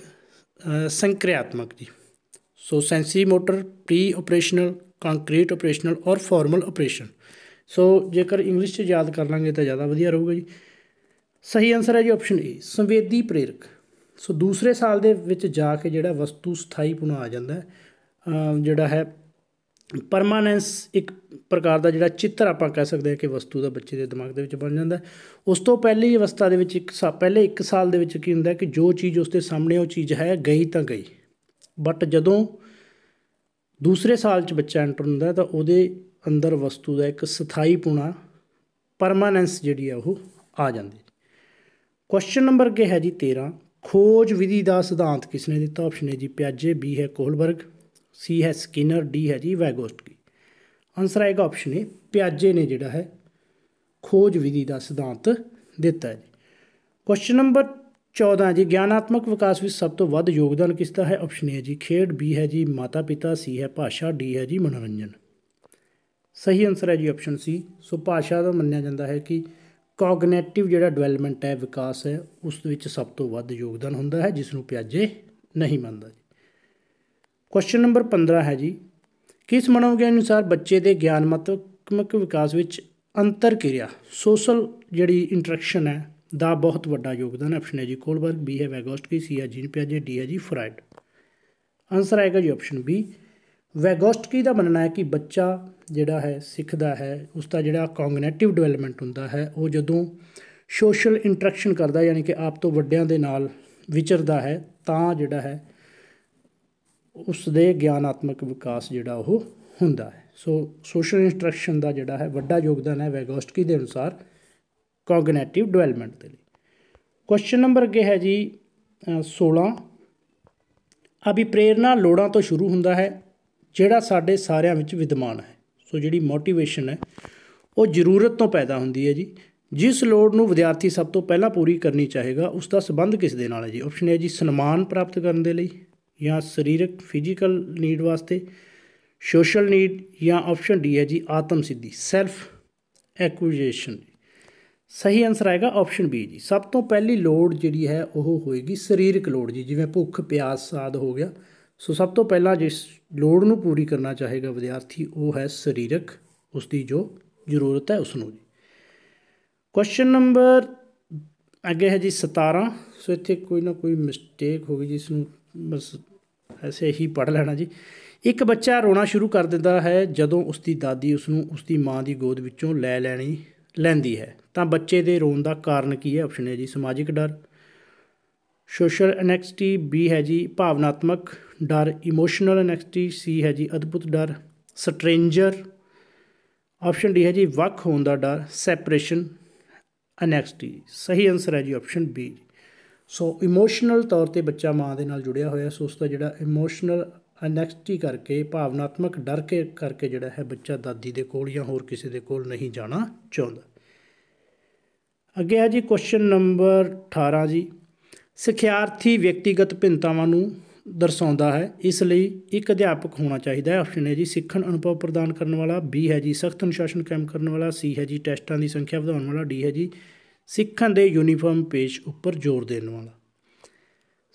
ਸੰਕ੍ਰਿਆਤਮਕ ਜੀ so sensory motor pre operational concrete operational ਔਰ ਫਾਰਮਲ ਆਪਰੇਸ਼ਨ ਸੋ ਜੇਕਰ ਇੰਗਲਿਸ਼ 'ਚ ਯਾਦ ਕਰ ਲਾਂਗੇ ਤਾਂ ਜ਼ਿਆਦਾ ਵਧੀਆ ਰਹੂਗਾ ਜੀ ਸਹੀ ਆਨਸਰ ਹੈ ਜੀ ਆਪਸ਼ਨ ਏ ਸੰਵੇਦੀ ਪ੍ਰੇਰਕ ਸੋ ਦੂਸਰੇ ਸਾਲ ਦੇ ਵਿੱਚ ਜਾ ਕੇ ਜਿਹੜਾ ਵਸਤੂ ਸਥਾਈ ਪੁਣਾ ਆ ਜਾਂਦਾ ਜਿਹੜਾ ਹੈ ਪਰਮਾਨੈਂਸ ਇੱਕ ਪ੍ਰਕਾਰ ਦਾ ਜਿਹੜਾ ਚਿੱਤਰ ਆਪਾਂ ਕਹਿ ਸਕਦੇ ਹਾਂ ਕਿ ਵਸਤੂ ਦਾ ਬੱਚੇ ਦੇ ਦਿਮਾਗ ਦੇ ਵਿੱਚ ਬਣ ਜਾਂਦਾ ਉਸ ਤੋਂ ਪਹਿਲੀ ਅਵਸਥਾ ਦੇ ਵਿੱਚ ਇੱਕ ਸਾ ਪਹਿਲੇ 1 ਸਾਲ ਦੇ ਵਿੱਚ ਕੀ ਹੁੰਦਾ ਕਿ ਜੋ ਚੀਜ਼ ਉਸ ਦੇ ਸਾਹਮਣੇ ਉਹ ਚੀਜ਼ ਹੈ ਗਈ ਤਾਂ ਗਈ ਬਟ ਜਦੋਂ ਦੂਸਰੇ ਸਾਲ 'ਚ ਬੱਚਾ ਐਂਟਰ ਹੁੰਦਾ ਤਾਂ ਉਹਦੇ ਅੰਦਰ ਵਸਤੂ ਦਾ ਇੱਕ ਸਥਾਈ ਪੁਣਾ ਪਰਮਾਨੈਂਸ ਜਿਹੜੀ ਆ ਉਹ ਆ ਜਾਂਦੀ ਕੁਐਸਚਨ ਨੰਬਰ ਕੇ ਹੈ ਜੀ 13 ਖੋਜ ਵਿਧੀ ਦਾ ਸਿਧਾਂਤ ਕਿਸ ਨੇ ਦਿੱਤਾ ਆਪਸ਼ਨ ਹੈ ਜੀ ਪਿਆਜੇ ਬੀ ਹੈ ਕੋਹਲਬਰਗ ਹੈ ਸਕਿਨਰ ਡੀ ਹੈ ਜੀ जी वैगोस्टकी ਆਨਸਰ ਆਏਗਾ ਆਪਸ਼ਨ ਏ ਪਿਆਜੇ ਨੇ ਜਿਹੜਾ ਹੈ ਖੋਜ ਵਿਧੀ ਦਾ ਸਿਧਾਂਤ ਦਿੱਤਾ ਹੈ ਕੁਐਸਚਨ ਨੰਬਰ 14 ਜੀ ਗਿਆਨਾਤਮਕ ਵਿਕਾਸ ਵਿੱਚ ਸਭ ਤੋਂ ਵੱਧ ਯੋਗਦਾਨ ਕਿਸ ਦਾ ਹੈ ਆਪਸ਼ਨ ਏ ਜੀ ਖੇਡ ਬੀ ਹੈ ਜੀ ਮਾਤਾ ਪਿਤਾ ਸੀ ਹੈ ਭਾਸ਼ਾ ਡੀ ਹੈ ਜੀ ਮਨੋਰੰਜਨ ਸਹੀ ਆਨਸਰ ਹੈ ਜੀ ਆਪਸ਼ਨ ਸੀ ਸੋ ਭਾਸ਼ਾ ਦਾ ਮੰਨਿਆ ਜਾਂਦਾ ਹੈ ਕਿ ਕੋਗਨੇਟਿਵ ਜਿਹੜਾ ਡਿਵੈਲਪਮੈਂਟ ਹੈ ਵਿਕਾਸ ਹੈ ਉਸ ਵਿੱਚ ਸਭ ਤੋਂ ਵੱਧ ਯੋਗਦਾਨ ਹੁੰਦਾ ਹੈ ਜਿਸ ਨੂੰ ਪਿਆਜੇ ਨਹੀਂ ਮੰਨਦਾ ਕੁਐਸਚਨ ਨੰਬਰ 15 ਹੈ ਜੀ ਕਿਸ ਮਨੋਵਿਗਿਆਨ ਅਨੁਸਾਰ ਬੱਚੇ ਦੇ ਗਿਆਨਮਤਮਕ ਵਿਕਾਸ ਵਿੱਚ ਅੰਤਰ ਕਿਰਿਆ ਸੋਸ਼ਲ ਜਿਹੜੀ ਇੰਟਰੈਕਸ਼ਨ ਹੈ ਦਾ ਬਹੁਤ ਵੱਡਾ ਯੋਗਦਾਨ ਹੈ ਆਪਸ਼ਨ ਹੈ ਜੀ ਕੋਲਬਰਗ ਬੀ ਹੈ ਵੈਗੋਸਟਕੀ ਸੀ ਹੈ ਜੀਨ ਪਿਆਜੇ ਡੀ ਹੈ ਜੀ ਫਰਾਇਡ ਆਨਸਰ ਆਏਗਾ ਜੀ ਆਪਸ਼ਨ ਬੀ ਵੈਗੋਸਟਕੀ ਦਾ ਮੰਨਣਾ ਹੈ ਕਿ ਬੱਚਾ ਜਿਹੜਾ ਹੈ ਸਿੱਖਦਾ ਹੈ ਉਸ ਦਾ ਜਿਹੜਾ ਕੌਗਨੀਟਿਵ ਡਿਵੈਲਪਮੈਂਟ ਹੁੰਦਾ ਹੈ ਉਹ ਜਦੋਂ ਸੋਸ਼ਲ ਇੰਟਰੈਕਸ਼ਨ ਕਰਦਾ ਯਾਨੀ ਕਿ ਆਪ ਤੋਂ ਵੱਡਿਆਂ ਦੇ ਨਾਲ ਵਿਚਰਦਾ ਹੈ ਤਾਂ ਜਿਹੜਾ ਹੈ ਉਸ ਦੇ ਗਿਆਨਾਤਮਕ ਵਿਕਾਸ ਜਿਹੜਾ ਉਹ ਹੁੰਦਾ ਹੈ ਸੋ ਸੋਸ਼ਲ ਇੰਸਟਰਕਸ਼ਨ ਦਾ ਜਿਹੜਾ ਹੈ ਵੱਡਾ ਯੋਗਦਾਨ ਹੈ ਵੈਗੋਸਟਕੀ ਦੇ ਅਨੁਸਾਰ ਕੋਗਨੇਟਿਵ ਡਿਵੈਲਪਮੈਂਟ ਦੇ ਲਈ ਕੁਐਸਚਨ ਨੰਬਰ ਅੱਗੇ ਹੈ ਜੀ 16 ਅਭਿਪ੍ਰੇਰਣਾ ਲੋੜਾਂ ਤੋਂ ਸ਼ੁਰੂ ਹੁੰਦਾ ਹੈ ਜਿਹੜਾ ਸਾਡੇ ਸਾਰਿਆਂ ਵਿੱਚ ਵਿਦਮਾਨ ਹੈ ਸੋ ਜਿਹੜੀ ਮੋਟੀਵੇਸ਼ਨ ਹੈ ਉਹ ਜ਼ਰੂਰਤ ਤੋਂ ਪੈਦਾ ਹੁੰਦੀ ਹੈ ਜੀ ਜਿਸ ਲੋੜ ਨੂੰ ਵਿਦਿਆਰਥੀ ਸਭ ਤੋਂ ਪਹਿਲਾਂ ਪੂਰੀ ਕਰਨੀ ਚਾਹੇਗਾ ਉਸ ਦਾ ਸਬੰਧ ਕਿਸ ਦੇ ਨਾਲ ਹੈ ਜੀ ਆਪਸ਼ਨ ਹੈ ਜੀ ਸਨਮਾਨ ਪ੍ਰਾਪਤ ਕਰਨ ਦੇ ਲਈ ਜਾਂ ਸਰੀਰਕ ਫਿਜ਼ੀਕਲ ਨੀਡ ਵਾਸਤੇ ਸੋਸ਼ਲ ਨੀਡ ਜਾਂ ਆਪਸ਼ਨ ਡੀ ਹੈ ਜੀ ਆਤਮ ਸਿੱਧੀ ਸੈਲਫ ਐਕੁਜੀਸ਼ਨ ਸਹੀ ਆਨਸਰ ਆਏਗਾ ਆਪਸ਼ਨ ਬੀ ਜੀ ਸਭ ਤੋਂ ਪਹਿਲੀ ਲੋੜ ਜਿਹੜੀ ਹੈ ਉਹ ਹੋਏਗੀ ਸਰੀਰਕ ਲੋੜ ਜੀ ਜਿਵੇਂ ਭੁੱਖ ਪਿਆਸ ਸਾਦ ਹੋ ਗਿਆ ਸੋ ਸਭ ਤੋਂ ਪਹਿਲਾਂ ਜਿਸ ਲੋੜ ਨੂੰ ਪੂਰੀ ਕਰਨਾ ਚਾਹੇਗਾ ਵਿਦਿਆਰਥੀ ਉਹ ਹੈ ਸਰੀਰਕ ਉਸ ਦੀ ਜੋ ਜ਼ਰੂਰਤ ਹੈ ਉਸ ਨੂੰ ਜੀ ਕੁਐਸਚਨ ਨੰਬਰ ਅੱਗੇ ਹੈ ਜੀ 17 ਸੋ ਇੱਥੇ ਕੋਈ ਨਾ ਕੋਈ ਮਿਸਟੇਕ ਹੋ ਗਈ ਜਿਸ ਨੂੰ ਬਸ ਐਸੇ ਹੀ ਪੜ ਲੈਣਾ ਜੀ ਇੱਕ ਬੱਚਾ ਰੋਣਾ ਸ਼ੁਰੂ ਕਰ ਦਿੰਦਾ ਹੈ ਜਦੋਂ ਉਸ ਦੀ ਦਾਦੀ ਉਸ ਨੂੰ ਉਸ ਦੀ ਮਾਂ ਦੀ ਗੋਦ ਵਿੱਚੋਂ ਲੈ ਲੈਣੀ ਲੈਂਦੀ ਹੈ ਤਾਂ ਬੱਚੇ ਦੇ ਰੋਣ ਦਾ ਕਾਰਨ ਕੀ ਹੈ ਆਪਸ਼ਨ ਹੈ ਜੀ ਸਮਾਜਿਕ ਡਰ ਸੋਸ਼ਲ ਅਨੈਕਸਟੀ ਬੀ ਹੈ ਜੀ ਭਾਵਨਾਤਮਕ ਡਰ ਇਮੋਸ਼ਨਲ ਅਨੈਕਸਟੀ ਸੀ ਹੈ ਜੀ ਅਦਭੁਤ ਡਰ ਸਟ੍ਰੇਂਜਰ ਆਪਸ਼ਨ ਡੀ ਹੈ ਜੀ ਵੱਖ ਹੋਣ ਦਾ ਡਰ ਸੈਪਰੇਸ਼ਨ ਅਨੈਕਸਟੀ ਸਹੀ ਆਨਸਰ ਹੈ ਜੀ ਆਪਸ਼ਨ ਬੀ ਸੋ ਇਮੋਸ਼ਨਲ ਤੌਰ ਤੇ ਬੱਚਾ ਮਾਂ ਦੇ ਨਾਲ ਜੁੜਿਆ ਹੋਇਆ ਸੋ ਉਸ ਦਾ ਜਿਹੜਾ ਇਮੋਸ਼ਨਲ ਅਨੈਕਸਟੀ ਕਰਕੇ ਭਾਵਨਾਤਮਕ ਡਰ ਕੇ ਕਰਕੇ ਜਿਹੜਾ ਹੈ ਬੱਚਾ ਦਾਦੀ ਦੇ ਕੋਲ ਜਾਂ ਹੋਰ ਕਿਸੇ ਦੇ ਕੋਲ ਨਹੀਂ ਜਾਣਾ ਚਾਹੁੰਦਾ ਅੱਗੇ ਹੈ ਜੀ ਕੁਐਸਚਨ ਨੰਬਰ 18 ਜੀ ਸਿਖਿਆਰਥੀ ਵਿਅਕਤੀਗਤ ਭਿੰਤਾਵਾਂ ਨੂੰ ਦਰਸਾਉਂਦਾ ਹੈ ਇਸ ਲਈ ਇੱਕ ਅਧਿਆਪਕ ਹੋਣਾ ਚਾਹੀਦਾ ਹੈ ਆਪਸ਼ਨ ਹੈ ਜੀ ਸਿੱਖਣ ਅਨੁਭਵ ਪ੍ਰਦਾਨ ਕਰਨ ਵਾਲਾ ਬੀ ਹੈ ਜੀ ਸਖਤ ਅਨੁਸ਼ਾਸਨ ਕਾਇਮ ਕਰਨ ਵਾਲਾ ਸੀ ਹੈ ਜੀ ਟੈਸਟਾਂ ਦੀ ਸੰਖਿਆ ਵਧਾਉਣ ਵਾਲਾ ਡੀ ਹੈ ਜੀ ਸਿੱਖਣ ਦੇ ਯੂਨੀਫਾਰਮ ਪੇਸ਼ ਉੱਪਰ ਜ਼ੋਰ ਦੇਣ ਵਾਲਾ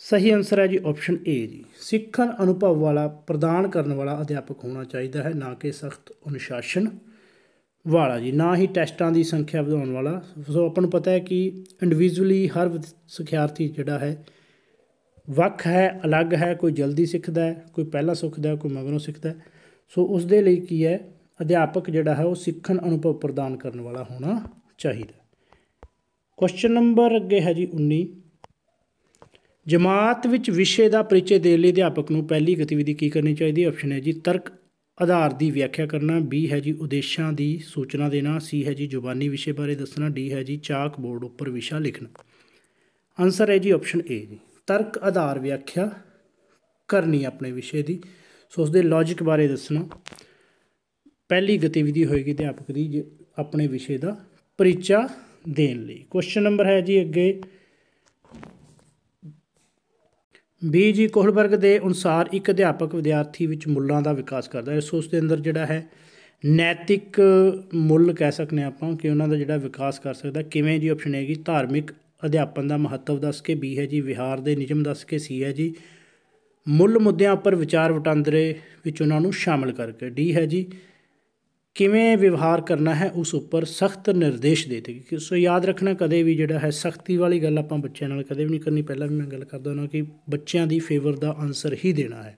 ਸਹੀ ਆਨਸਰ ਹੈ ਜੀ ਆਪਸ਼ਨ ਏ ਜੀ ਸਿੱਖਣ ਅਨੁਭਵ ਵਾਲਾ ਪ੍ਰਦਾਨ ਕਰਨ ਵਾਲਾ ਅਧਿਆਪਕ ਹੋਣਾ ਚਾਹੀਦਾ ਹੈ ਨਾ ਕਿ ਸਖਤ ਅਨੁਸ਼ਾਸਨ ਵਾਲਾ ਜੀ ਨਾ ਹੀ ਟੈਸਟਾਂ ਦੀ ਸੰਖਿਆ ਵਧਾਉਣ ਵਾਲਾ ਸੋ ਆਪਾਂ ਨੂੰ ਪਤਾ ਹੈ ਕਿ ਇੰਡੀਵਿਜੂਅਲੀ ਹਰ ਸਿਖਿਆਰਥੀ ਜਿਹੜਾ ਹੈ ਵੱਖ ਹੈ ਅਲੱਗ ਹੈ ਕੋਈ ਜਲਦੀ ਸਿੱਖਦਾ ਹੈ ਕੋਈ ਪਹਿਲਾਂ ਸਿੱਖਦਾ ਕੋਈ ਮਗਰੋਂ ਸਿੱਖਦਾ ਸੋ ਉਸ ਦੇ ਲਈ ਕੀ ਹੈ ਅਧਿਆਪਕ ਜਿਹੜਾ ਹੈ ਉਹ ਸਿੱਖਣ ਅਨੁਭਵ ਪ੍ਰਦਾਨ ਕਰਨ ਵਾਲਾ ਹੋਣਾ ਚਾਹੀਦਾ ਕੁਐਸਚਨ ਨੰਬਰ ਅੱਗੇ ਹੈ ਜੀ 19 ਜਮਾਤ ਵਿੱਚ ਵਿਸ਼ੇ ਦਾ ਪਰਿਚੈ ਦੇਣ ਲਈ ਅਧਿਆਪਕ ਨੂੰ ਪਹਿਲੀ ਗਤੀਵਿਧੀ ਕੀ ਕਰਨੀ ਚਾਹੀਦੀ ਹੈ ਆਪਸ਼ਨ ਹੈ ਜੀ ਤਰਕ ਆਧਾਰ ਦੀ ਵਿਆਖਿਆ ਕਰਨਾ ਬੀ ਹੈ ਜੀ ਉਦੇਸ਼ਾਂ ਦੀ ਸੂਚਨਾ ਦੇਣਾ ਸੀ ਹੈ ਜੀ ਜ਼ੁਬਾਨੀ ਵਿਸ਼ੇ ਬਾਰੇ ਦੱਸਣਾ ਡੀ ਹੈ ਜੀ ਚਾਕ ਬੋਰਡ ਉੱਪਰ ਵਿਸ਼ਾ ਲਿਖਣਾ ਆਨਸਰ ਹੈ ਜੀ ਆਪਸ਼ਨ ਏ ਜੀ ਤਰਕ ਆਧਾਰ ਵਿਆਖਿਆ ਕਰਨੀ ਆਪਣੇ ਵਿਸ਼ੇ ਦੀ ਸੋ ਉਸ ਦੇ ਲੌਜੀਕ ਬਾਰੇ ਦੱਸਣਾ ਪਹਿਲੀ ਗਤੀਵਿਧੀ ਹੋਏਗੀ ਅਧਿਆਪਕ ਦੀ ਆਪਣੇ ਵਿਸ਼ੇ ਦਾ ਪਰਿਚਾ ਦੇਣ ਲਈ ਕੁਐਸਚਨ ਨੰਬਰ ਹੈ ਜੀ ਅੱਗੇ ਬੀ ਜੀ ਕੋਹਲਬਰਗ ਦੇ ਅਨੁਸਾਰ ਇੱਕ ਅਧਿਆਪਕ ਵਿਦਿਆਰਥੀ ਵਿੱਚ ਮੁੱਲਾਂ ਦਾ ਵਿਕਾਸ ਕਰਦਾ ਹੈ ਸੋ ਉਸ ਦੇ ਅੰਦਰ ਜਿਹੜਾ ਹੈ ਨੈਤਿਕ ਮੁੱਲ ਕਹਿ ਸਕਨੇ ਆਪਾਂ ਕਿ ਉਹਨਾਂ ਦਾ ਜਿਹੜਾ ਵਿਕਾਸ ਕਰ ਸਕਦਾ ਕਿਵੇਂ ਜੀ ਆਪਸ਼ਨ ਹੈਗੀ ਧਾਰਮਿਕ ਅਧਿਆਪਨ ਦਾ ਮਹੱਤਵ ਦੱਸ ਕੇ ਬੀ ਹੈ ਜੀ ਵਿਹਾਰ ਦੇ ਨਿਯਮ ਦੱਸ ਕੇ ਸੀ ਹੈ ਜੀ ਮੁੱਲ ਮੁੱਦਿਆਂ ਉੱਪਰ ਵਿਚਾਰ ਵਟਾਂਦਰੇ ਵਿੱਚ ਉਹਨਾਂ ਨੂੰ ਸ਼ਾਮਲ ਕਰਕੇ ਡੀ ਹੈ ਜੀ ਕਿਵੇਂ ਵਿਵਹਾਰ ਕਰਨਾ ਹੈ ਉਸ ਉੱਪਰ ਸਖਤ ਨਿਰਦੇਸ਼ ਦੇ ਦਿੱਤੇ ਸੋ ਯਾਦ ਰੱਖਣਾ ਕਦੇ ਵੀ ਜਿਹੜਾ ਹੈ ਸਖਤੀ ਵਾਲੀ ਗੱਲ ਆਪਾਂ ਬੱਚਿਆਂ ਨਾਲ ਕਦੇ ਵੀ ਨਹੀਂ ਕਰਨੀ ਪਹਿਲਾਂ ਵੀ ਮੈਂ ਗੱਲ ਕਰਦਾ ਹਾਂ ਕਿ ਬੱਚਿਆਂ ਦੀ ਫੇਵਰ ਦਾ ਆਨਸਰ ਹੀ ਦੇਣਾ ਹੈ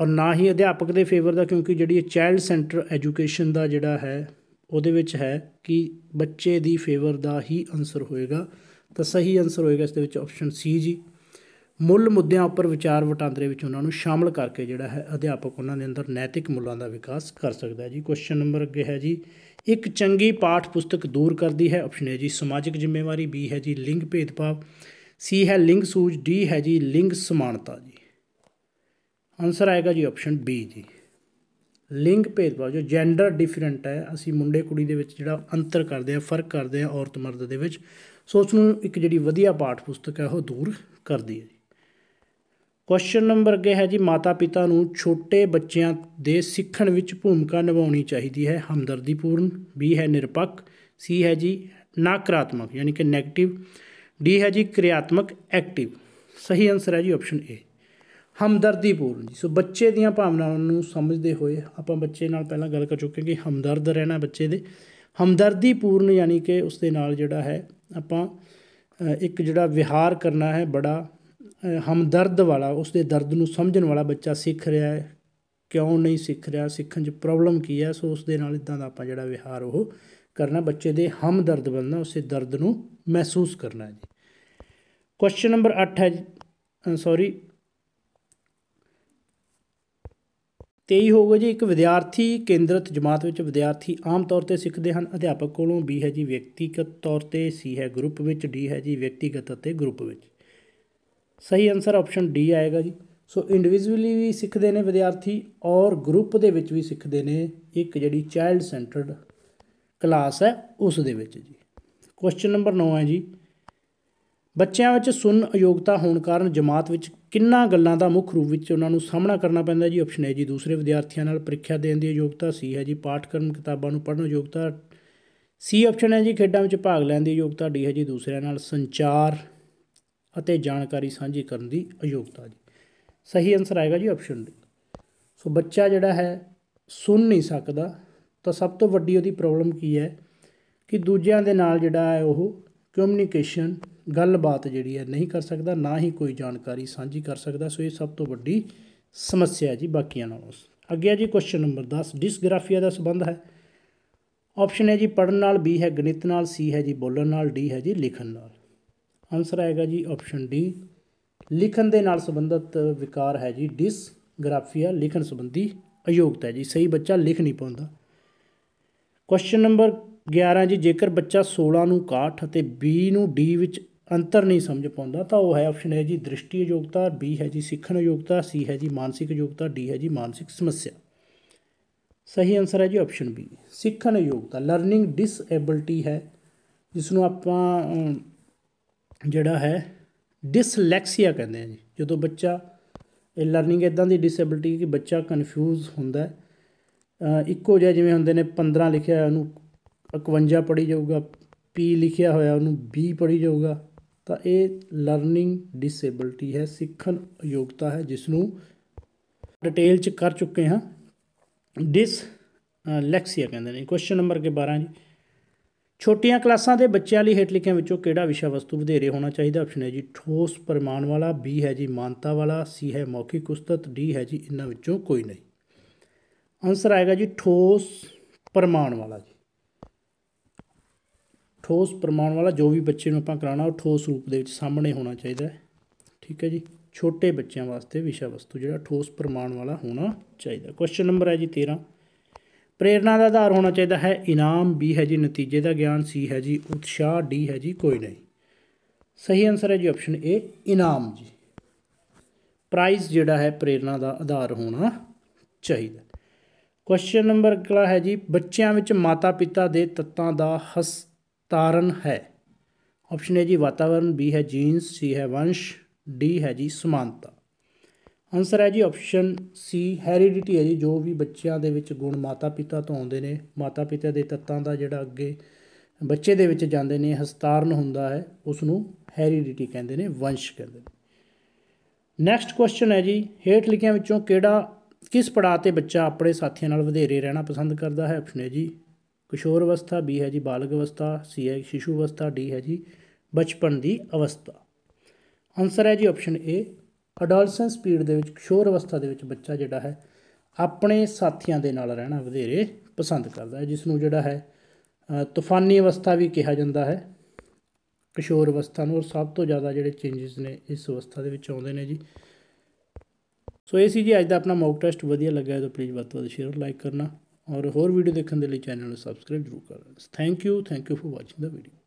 ਔਰ ਨਾ ਹੀ ਅਧਿਆਪਕ ਦੇ ਫੇਵਰ ਦਾ ਕਿਉਂਕਿ ਜਿਹੜੀ ਚਾਈਲਡ ਸੈਂਟਰ ਐਜੂਕੇਸ਼ਨ ਦਾ ਜਿਹੜਾ ਹੈ ਉਹਦੇ ਵਿੱਚ ਹੈ ਕਿ ਬੱਚੇ ਦੀ ਫੇਵਰ ਦਾ ਹੀ ਆਨਸਰ ਹੋਏਗਾ ਤਾਂ ਸਹੀ ਆਨਸਰ ਹੋਏਗਾ ਇਸ ਦੇ ਵਿੱਚ ਆਪਸ਼ਨ ਸੀ ਜੀ ਮੁੱਲ ਮੁੱਦਿਆਂ ਉੱਪਰ ਵਿਚਾਰ ਵਟਾਂਦਰੇ ਵਿੱਚ ਉਹਨਾਂ ਨੂੰ ਸ਼ਾਮਲ ਕਰਕੇ ਜਿਹੜਾ ਹੈ ਅਧਿਆਪਕ ਉਹਨਾਂ ਦੇ ਅੰਦਰ ਨੈਤਿਕ ਮੁੱਲਾਂ ਦਾ ਵਿਕਾਸ ਕਰ ਸਕਦਾ ਹੈ ਜੀ ਕੁਐਸਚਨ ਨੰਬਰ ਅੱਗੇ ਹੈ ਜੀ ਇੱਕ ਚੰਗੀ ਪਾਠ ਪੁਸਤਕ ਦੂਰ ਕਰਦੀ ਹੈ ਆਪਸ਼ਨ ਹੈ ਜੀ ਸਮਾਜਿਕ ਜ਼ਿੰਮੇਵਾਰੀ ਬੀ ਹੈ ਜੀ ਲਿੰਗ ਭੇਦਭਾਵ ਸੀ ਹੈ ਲਿੰਗ ਸੂਝ ਡੀ ਹੈ ਜੀ ਲਿੰਗ ਸਮਾਨਤਾ ਜੀ ਆਨਸਰ ਆਏਗਾ ਜੀ ਆਪਸ਼ਨ ਬੀ ਜੀ ਲਿੰਗ ਭੇਦਭਾਵ ਜੋ ਜੈਂਡਰ ਡਿਫਰੈਂਟ ਹੈ ਅਸੀਂ ਮੁੰਡੇ ਕੁੜੀ ਦੇ ਵਿੱਚ ਜਿਹੜਾ ਅੰਤਰ ਕਰਦੇ ਆ ਫਰਕ ਕਰਦੇ ਆ ਔਰਤ ਮਰਦ ਦੇ ਵਿੱਚ ਸੋ ਉਸ ਨੂੰ ਇੱਕ ਜਿਹੜੀ ਵਧੀਆ ਪਾਠ ਪੁਸਤਕ ਹੈ ਉਹ ਦੂਰ ਕਰਦੀ ਹੈ ਕੁਐਸਚਨ ਨੰਬਰ ਅੱਗੇ ਹੈ ਜੀ ਮਾਤਾ ਪਿਤਾ ਨੂੰ ਛੋਟੇ ਬੱਚਿਆਂ ਦੇ ਸਿੱਖਣ ਵਿੱਚ ਭੂਮਿਕਾ ਨਿਭਾਉਣੀ ਚਾਹੀਦੀ ਹੈ ਹਮਦਰਦੀਪੂਰਨ ਬੀ ਹੈ ਨਿਰਪੱਖ ਸੀ ਹੈ ਜੀ ਨਕਾਰਾਤਮਕ ਯਾਨੀ ਕਿ ਨੈਗੇਟਿਵ ਡੀ ਹੈ ਜੀ ਕਿਰਿਆਤਮਕ ਐਕਟਿਵ ਸਹੀ ਆਨਸਰ ਹੈ ਜੀ ਆਪਸ਼ਨ ਏ ਹਮਦਰਦੀ ਪੂਰਨ ਜੀ ਸੋ ਬੱਚੇ ਦੀਆਂ ਭਾਵਨਾਵਾਂ ਨੂੰ ਸਮਝਦੇ ਹੋਏ ਆਪਾਂ ਬੱਚੇ ਨਾਲ ਪਹਿਲਾਂ ਗੱਲ ਕਰ ਚੁੱਕੇ ਕਿ ਹਮਦਰਦ ਰਹਿਣਾ ਬੱਚੇ ਦੇ ਹਮਦਰਦੀ ਪੂਰਨ ਯਾਨੀ ਕਿ ਉਸ ਦੇ ਨਾਲ ਜਿਹੜਾ ਹੈ ਆਪਾਂ ਇੱਕ ਜਿਹੜਾ ਵਿਹਾਰ ਕਰਨਾ ਹੈ ਬੜਾ ਹਮਦਰਦ ਵਾਲਾ ਉਸ ਦੇ ਦਰਦ ਨੂੰ ਸਮਝਣ ਵਾਲਾ ਬੱਚਾ ਸਿੱਖ ਰਿਹਾ ਹੈ ਕਿਉਂ ਨਹੀਂ ਸਿੱਖ ਰਿਹਾ ਸਿੱਖਣ 'ਚ ਪ੍ਰੋਬਲਮ ਕੀ ਹੈ ਸੋ ਉਸ ਦੇ ਨਾਲ ਇਦਾਂ ਦਾ ਆਪਾਂ ਜਿਹੜਾ ਵਿਹਾਰ ਉਹ ਕਰਨਾ ਬੱਚੇ ਦੇ ਹਮਦਰਦ ਬਣਨਾ ਉਸੇ ਦਰਦ ਨੂੰ ਮਹਿਸੂਸ ਕਰਨਾ ਜੀ ਕੁਐਸਚਨ ਨੰਬਰ 8 ਹੈ ਸੌਰੀ 23 ਹੋਊਗਾ ਜੀ ਇੱਕ ਵਿਦਿਆਰਥੀ ਕੇਂਦਰਿਤ ਜਮਾਤ ਵਿੱਚ ਵਿਦਿਆਰਥੀ ਆਮ ਤੌਰ ਤੇ ਸਿੱਖਦੇ ਹਨ ਅਧਿਆਪਕ ਕੋਲੋਂ ਬੀ ਹੈ ਜੀ ਵਿਅਕਤੀਗਤ ਤੌਰ ਤੇ ਸੀ ਹੈ ਗਰੁੱਪ ਵਿੱਚ ਡੀ ਹੈ ਜੀ ਵਿਅਕਤੀਗਤ ਅਤੇ ਗਰੁੱਪ ਵਿੱਚ ਸਹੀ ਆਨਸਰ ਆਪਸ਼ਨ ਡੀ ਆਏਗਾ ਜੀ ਸੋ ਇੰਡੀਵਿਜੂਅਲੀ ਵੀ ਸਿੱਖਦੇ ਨੇ ਵਿਦਿਆਰਥੀ ਔਰ ਗਰੁੱਪ ਦੇ ਵਿੱਚ ਵੀ ਸਿੱਖਦੇ ਨੇ ਇੱਕ ਜਿਹੜੀ ਚਾਈਲਡ ਸੈਂਟਰਡ ਕਲਾਸ ਹੈ ਉਸ ਦੇ ਵਿੱਚ ਜੀ ਕੁਐਸਚਨ ਨੰਬਰ 9 ਹੈ ਜੀ ਬੱਚਿਆਂ ਵਿੱਚ ਸੁਣਨ ਅਯੋਗਤਾ ਹੋਣ ਕਾਰਨ ਜਮਾਤ ਵਿੱਚ ਕਿੰਨਾ ਗੱਲਾਂ ਦਾ ਮੁੱਖ ਰੂਪ ਵਿੱਚ ਉਹਨਾਂ ਨੂੰ ਸਾਹਮਣਾ ਕਰਨਾ ਪੈਂਦਾ ਜੀ ਆਪਸ਼ਨ ਹੈ ਜੀ ਦੂਸਰੇ ਵਿਦਿਆਰਥੀਆਂ ਨਾਲ ਪ੍ਰੀਖਿਆ ਦੇਣ ਦੀ ਯੋਗਤਾ ਸੀ ਹੈ ਜੀ ਪਾਠਕ੍ਰਮ ਕਿਤਾਬਾਂ ਨੂੰ ਪੜ੍ਹਨ ਯੋਗਤਾ ਸੀ ਆਪਸ਼ਨ ਹੈ ਜੀ ਖੇਡਾਂ ਵਿੱਚ ਭਾਗ ਲੈਣ ਦੀ ਯੋਗਤਾ ਡੀ ਹੈ ਜੀ ਦੂਸਰਿਆਂ ਨਾਲ ਸੰਚਾਰ ਅਤੇ ਜਾਣਕਾਰੀ ਸਾਂਝੀ ਕਰਨ ਦੀ ਅਯੋਗਤਾ ਜੀ ਸਹੀ ਆਨਸਰ ਆਏਗਾ ਜੀ ਆਪਸ਼ਨ ਡੀ ਸੋ ਬੱਚਾ ਜਿਹੜਾ ਹੈ ਸੁਣ ਨਹੀਂ ਸਕਦਾ ਤਾਂ ਸਭ ਤੋਂ ਵੱਡੀ ਉਹਦੀ ਪ੍ਰੋਬਲਮ ਕੀ ਹੈ ਕਿ ਦੂਜਿਆਂ ਦੇ ਨਾਲ ਜਿਹੜਾ ਹੈ ਉਹ ਕਮਿਊਨੀਕੇਸ਼ਨ ਗੱਲਬਾਤ ਜਿਹੜੀ ਹੈ ਨਹੀਂ ਕਰ ਸਕਦਾ ਨਾ ਹੀ ਕੋਈ ਜਾਣਕਾਰੀ ਸਾਂਝੀ ਕਰ ਸਕਦਾ ਸੋ ਇਹ ਸਭ ਤੋਂ ਵੱਡੀ ਸਮੱਸਿਆ ਹੈ ਜੀ ਬਾਕੀਆਂ ਨਾਲੋਂ ਅੱਗੇ ਹੈ ਜੀ ਕੁਐਸਚਨ ਨੰਬਰ 10 ਡਿਸਗ੍ਰਾਫੀਆ ਦਾ ਸਬੰਧ ਹੈ ਆਪਸ਼ਨ ਹੈ ਜੀ ਪੜਨ ਨਾਲ ਬੀ ਹੈ ਗਣਿਤ ਨਾਲ ਸੀ ਹੈ ਜੀ ਬੋਲਣ ਨਾਲ ਡੀ ਹੈ ਜੀ ਲਿਖਣ ਨਾਲ ਆਨਸਰ ਆਏਗਾ ਜੀ ਆਪਸ਼ਨ ਡੀ ਲਿਖਣ ਦੇ ਨਾਲ ਸੰਬੰਧਿਤ ਵਿਕਾਰ ਹੈ ਜੀ ਡਿਸਗ੍ਰਾਫੀਆ ਲਿਖਣ ਸੰਬੰਧੀ ਅਯੋਗਤਾ ਹੈ ਜੀ ਸਹੀ ਬੱਚਾ ਲਿਖ ਨਹੀਂ ਪਾਉਂਦਾ ਕੁਐਸਚਨ ਨੰਬਰ 11 ਜੀ ਜੇਕਰ ਬੱਚਾ 16 ਨੂੰ 61 ਅਤੇ B ਨੂੰ D ਵਿੱਚ ਅੰਤਰ ਨਹੀਂ ਸਮਝ ਪਾਉਂਦਾ ਤਾਂ ਉਹ ਹੈ ਆਪਸ਼ਨ ਹੈ ਜੀ ਦ੍ਰਿਸ਼ਟੀ ਯੋਗਤਾ ਬੀ ਹੈ ਜੀ ਸਿੱਖਣ ਯੋਗਤਾ ਸੀ ਹੈ ਜੀ ਮਾਨਸਿਕ ਯੋਗਤਾ ਡੀ ਹੈ ਜੀ ਮਾਨਸਿਕ ਸਮੱਸਿਆ ਸਹੀ ਆਨਸਰ ਹੈ ਜੀ ਆਪਸ਼ਨ ਬੀ ਸਿੱਖਣ ਯੋਗਤਾ ਲਰਨਿੰਗ ਡਿਸਏਬਿਲਟੀ ਹੈ ਜਿਸ ਨੂੰ ਆਪਾਂ ਜਿਹੜਾ ਹੈ ਡਿਸਲੈਕਸੀਆ ਕਹਿੰਦੇ ਆ ਜੀ ਜਦੋਂ ਬੱਚਾ ਇਹ ਲਰਨਿੰਗ ਇਦਾਂ ਦੀ ਡਿਸੇਬਿਲਟੀ ਕਿ ਬੱਚਾ ਕਨਫਿਊਜ਼ ਹੁੰਦਾ ਇੱਕੋ ਜਿਹਾ ਜਿਵੇਂ ਹੁੰਦੇ ਨੇ 15 ਲਿਖਿਆ ਉਹਨੂੰ 51 ਪੜੀ ਜਾਊਗਾ ਪੀ ਲਿਖਿਆ ਹੋਇਆ ਉਹਨੂੰ ਬੀ ਪੜੀ ਜਾਊਗਾ ਤਾਂ ਇਹ ਲਰਨਿੰਗ ਡਿਸੇਬਿਲਟੀ ਹੈ ਸਿੱਖਣ ਯੋਗਤਾ ਹੈ ਜਿਸ ਨੂੰ ਡਿਟੇਲ ਚ ਕਰ ਚੁੱਕੇ ਹਾਂ ਡਿਸ ਲੈਕਸੀਆ ਕਹਿੰਦੇ ਨੇ ਕੁਐਸਚਨ ਨੰਬਰ ਕੇ 12 ਜੀ ਛੋਟੀਆਂ ਕਲਾਸਾਂ ਦੇ ਬੱਚਿਆਂ ਲਈ ਹੇਠ ਲਿਖਿਆਂ ਵਿੱਚੋਂ ਕਿਹੜਾ ਵਿਸ਼ਾ ਵਸਤੂ ਵਧੇਰੇ ਹੋਣਾ ਚਾਹੀਦਾ ਆਪਸ਼ਨ ਹੈ ਜੀ ਠੋਸ ਪਰਿਮਾਣ ਵਾਲਾ ਬੀ ਹੈ ਜੀ ਮਾਨਤਾ ਵਾਲਾ ਸੀ ਹੈ ਮੌਖਿਕ ਉਸਤਤ ਡੀ ਹੈ ਜੀ ਇਹਨਾਂ ਵਿੱਚੋਂ ਕੋਈ ਨਹੀਂ ਆਨਸਰ ਆਏਗਾ ਜੀ ਠੋਸ ਪਰਮਾਣ ਵਾਲਾ ਜੀ ਠੋਸ ਪ੍ਰਮਾਣ ਵਾਲਾ ਜੋ ਵੀ ਬੱਚੇ ਨੂੰ ਆਪਾਂ ਕਰਾਣਾ ਉਹ ਠੋਸ ਰੂਪ ਦੇ ਵਿੱਚ ਸਾਹਮਣੇ ਹੋਣਾ ਚਾਹੀਦਾ ਹੈ ਠੀਕ ਹੈ ਜੀ ਛੋਟੇ ਬੱਚਿਆਂ ਵਾਸਤੇ ਵਿਸ਼ਾ ਵਸਤੂ ਜਿਹੜਾ ਠੋਸ ਪ੍ਰਮਾਣ ਵਾਲਾ ਹੋਣਾ ਚਾਹੀਦਾ ਕੁਐਸਚਨ ਨੰਬਰ ਹੈ ਜੀ 13 ਪ੍ਰੇਰਣਾ ਦਾ ਆਧਾਰ ਹੋਣਾ ਚਾਹੀਦਾ ਹੈ ਇਨਾਮ ਬੀ ਹੈ ਜੀ ਨਤੀਜੇ ਦਾ ਗਿਆਨ ਸੀ ਹੈ ਜੀ ਉਤਸ਼ਾਹ ਡੀ ਹੈ ਜੀ ਕੋਈ ਨਹੀਂ ਸਹੀ ਆਨਸਰ ਹੈ ਜੀ ਆਪਸ਼ਨ ਏ ਇਨਾਮ ਜੀ ਪ੍ਰਾਈਜ਼ ਜਿਹੜਾ ਹੈ ਪ੍ਰੇਰਣਾ ਦਾ ਆਧਾਰ ਹੋਣਾ ਚਾਹੀਦਾ ਕੁਐਸਚਨ ਨੰਬਰ ਅਗਲਾ ਹੈ ਜੀ ਬੱਚਿਆਂ ਵਿੱਚ ਮਾਤਾ-ਪਿਤਾ ਦੇ ਤੱਤਾਂ ਦਾ ਹਸ ਤਾਰਨ ਹੈ ਆਪਸ਼ਨ ਹੈ ਜੀ ਵਾਤਾਵਰਣ ਬੀ ਹੈ ਜੀਨਸ ਸੀ ਹੈ ਵੰਸ਼ ਡੀ ਹੈ ਜੀ ਸਮਾਨਤਾ ਆਨਸਰ ਹੈ ਜੀ ਆਪਸ਼ਨ ਸੀ ਹੈਰੀਡਿਟੀ ਹੈ ਜੀ ਜੋ ਵੀ ਬੱਚਿਆਂ ਦੇ ਵਿੱਚ ਗੁਣ ਮਾਤਾ ਪਿਤਾ ਤੋਂ ਆਉਂਦੇ ਨੇ ਮਾਤਾ ਪਿਤਾ ਦੇ ਤੱਤਾਂ ਦਾ ਜਿਹੜਾ ਅੱਗੇ ਬੱਚੇ ਦੇ ਵਿੱਚ ਜਾਂਦੇ ਨੇ ਹਸਤਾਰਨ ਹੁੰਦਾ ਹੈ ਉਸ ਨੂੰ ਹੈਰੀਡਿਟੀ ਕਹਿੰਦੇ ਨੇ ਵੰਸ਼ ਕਹਿੰਦੇ ਨੇ ਨੈਕਸਟ ਕੁਐਸਚਨ ਹੈ ਜੀ ਹੇਠ ਲਿਖਿਆਂ ਵਿੱਚੋਂ ਕਿਹੜਾ ਕਿਸ ਪੜਾਅ ਤੇ ਬੱਚਾ ਆਪਣੇ ਸਾਥੀਆਂ ਨਾਲ ਵਧੇਰੇ ਰਹਿਣਾ ਪਸੰਦ ਕਰਦਾ ਹੈ ਆਪਸ਼ਨ ਹੈ ਜੀ ਕਿਸ਼ੋਰ ਅਵਸਥਾ ਬੀ ਹੈ ਜੀ ਬਾਲਗ ਅਵਸਥਾ ਸੀ ਹੈ ਸ਼ਿਸ਼ੂ ਅਵਸਥਾ ਡੀ ਹੈ ਜੀ ਬਚਪਨ ਦੀ ਅਵਸਥਾ ਆਨਸਰ ਹੈ ਜੀ ਆਪਸ਼ਨ ਏ ਅਡੋਲਸੈਂਸ ਪੀਰੀਅਡ ਦੇ ਵਿੱਚ ਕਿਸ਼ੋਰ ਅਵਸਥਾ ਦੇ ਵਿੱਚ ਬੱਚਾ ਜਿਹੜਾ ਹੈ ਆਪਣੇ ਸਾਥੀਆਂ ਦੇ ਨਾਲ ਰਹਿਣਾ ਵਧੇਰੇ ਪਸੰਦ ਕਰਦਾ ਹੈ ਜਿਸ ਨੂੰ ਜਿਹੜਾ ਹੈ ਤੂਫਾਨੀ ਅਵਸਥਾ ਵੀ ਕਿਹਾ ਜਾਂਦਾ ਹੈ ਕਿਸ਼ੋਰ ਅਵਸਥਾ ਨੂੰ ਸਭ ਤੋਂ ਜ਼ਿਆਦਾ ਜਿਹੜੇ ਚੇਂਜਸ ਨੇ ਇਸ ਅਵਸਥਾ ਦੇ ਵਿੱਚ ਆਉਂਦੇ ਨੇ ਜੀ ਸੋ ਇਹ ਸੀ ਜੀ ਅੱਜ ਦਾ ਆਪਣਾ ਮੌਕ ਟੈਸਟ ਵਧੀਆ ਲੱਗਾ ਤਾਂ ਪਲੀਜ਼ ਵੱਧ ਤੋਂ ਵੱਧ ਸ਼ੇਅਰ ਲਾਈਕ ਕਰਨਾ ਔਰ ਹੋਰ ਵੀਡੀਓ ਦੇਖਣ ਦੇ ਲਈ ਚੈਨਲ ਨੂੰ ਸਬਸਕ੍ਰਾਈਬ ਜ਼ਰੂਰ ਕਰ thank you thank you for watching the video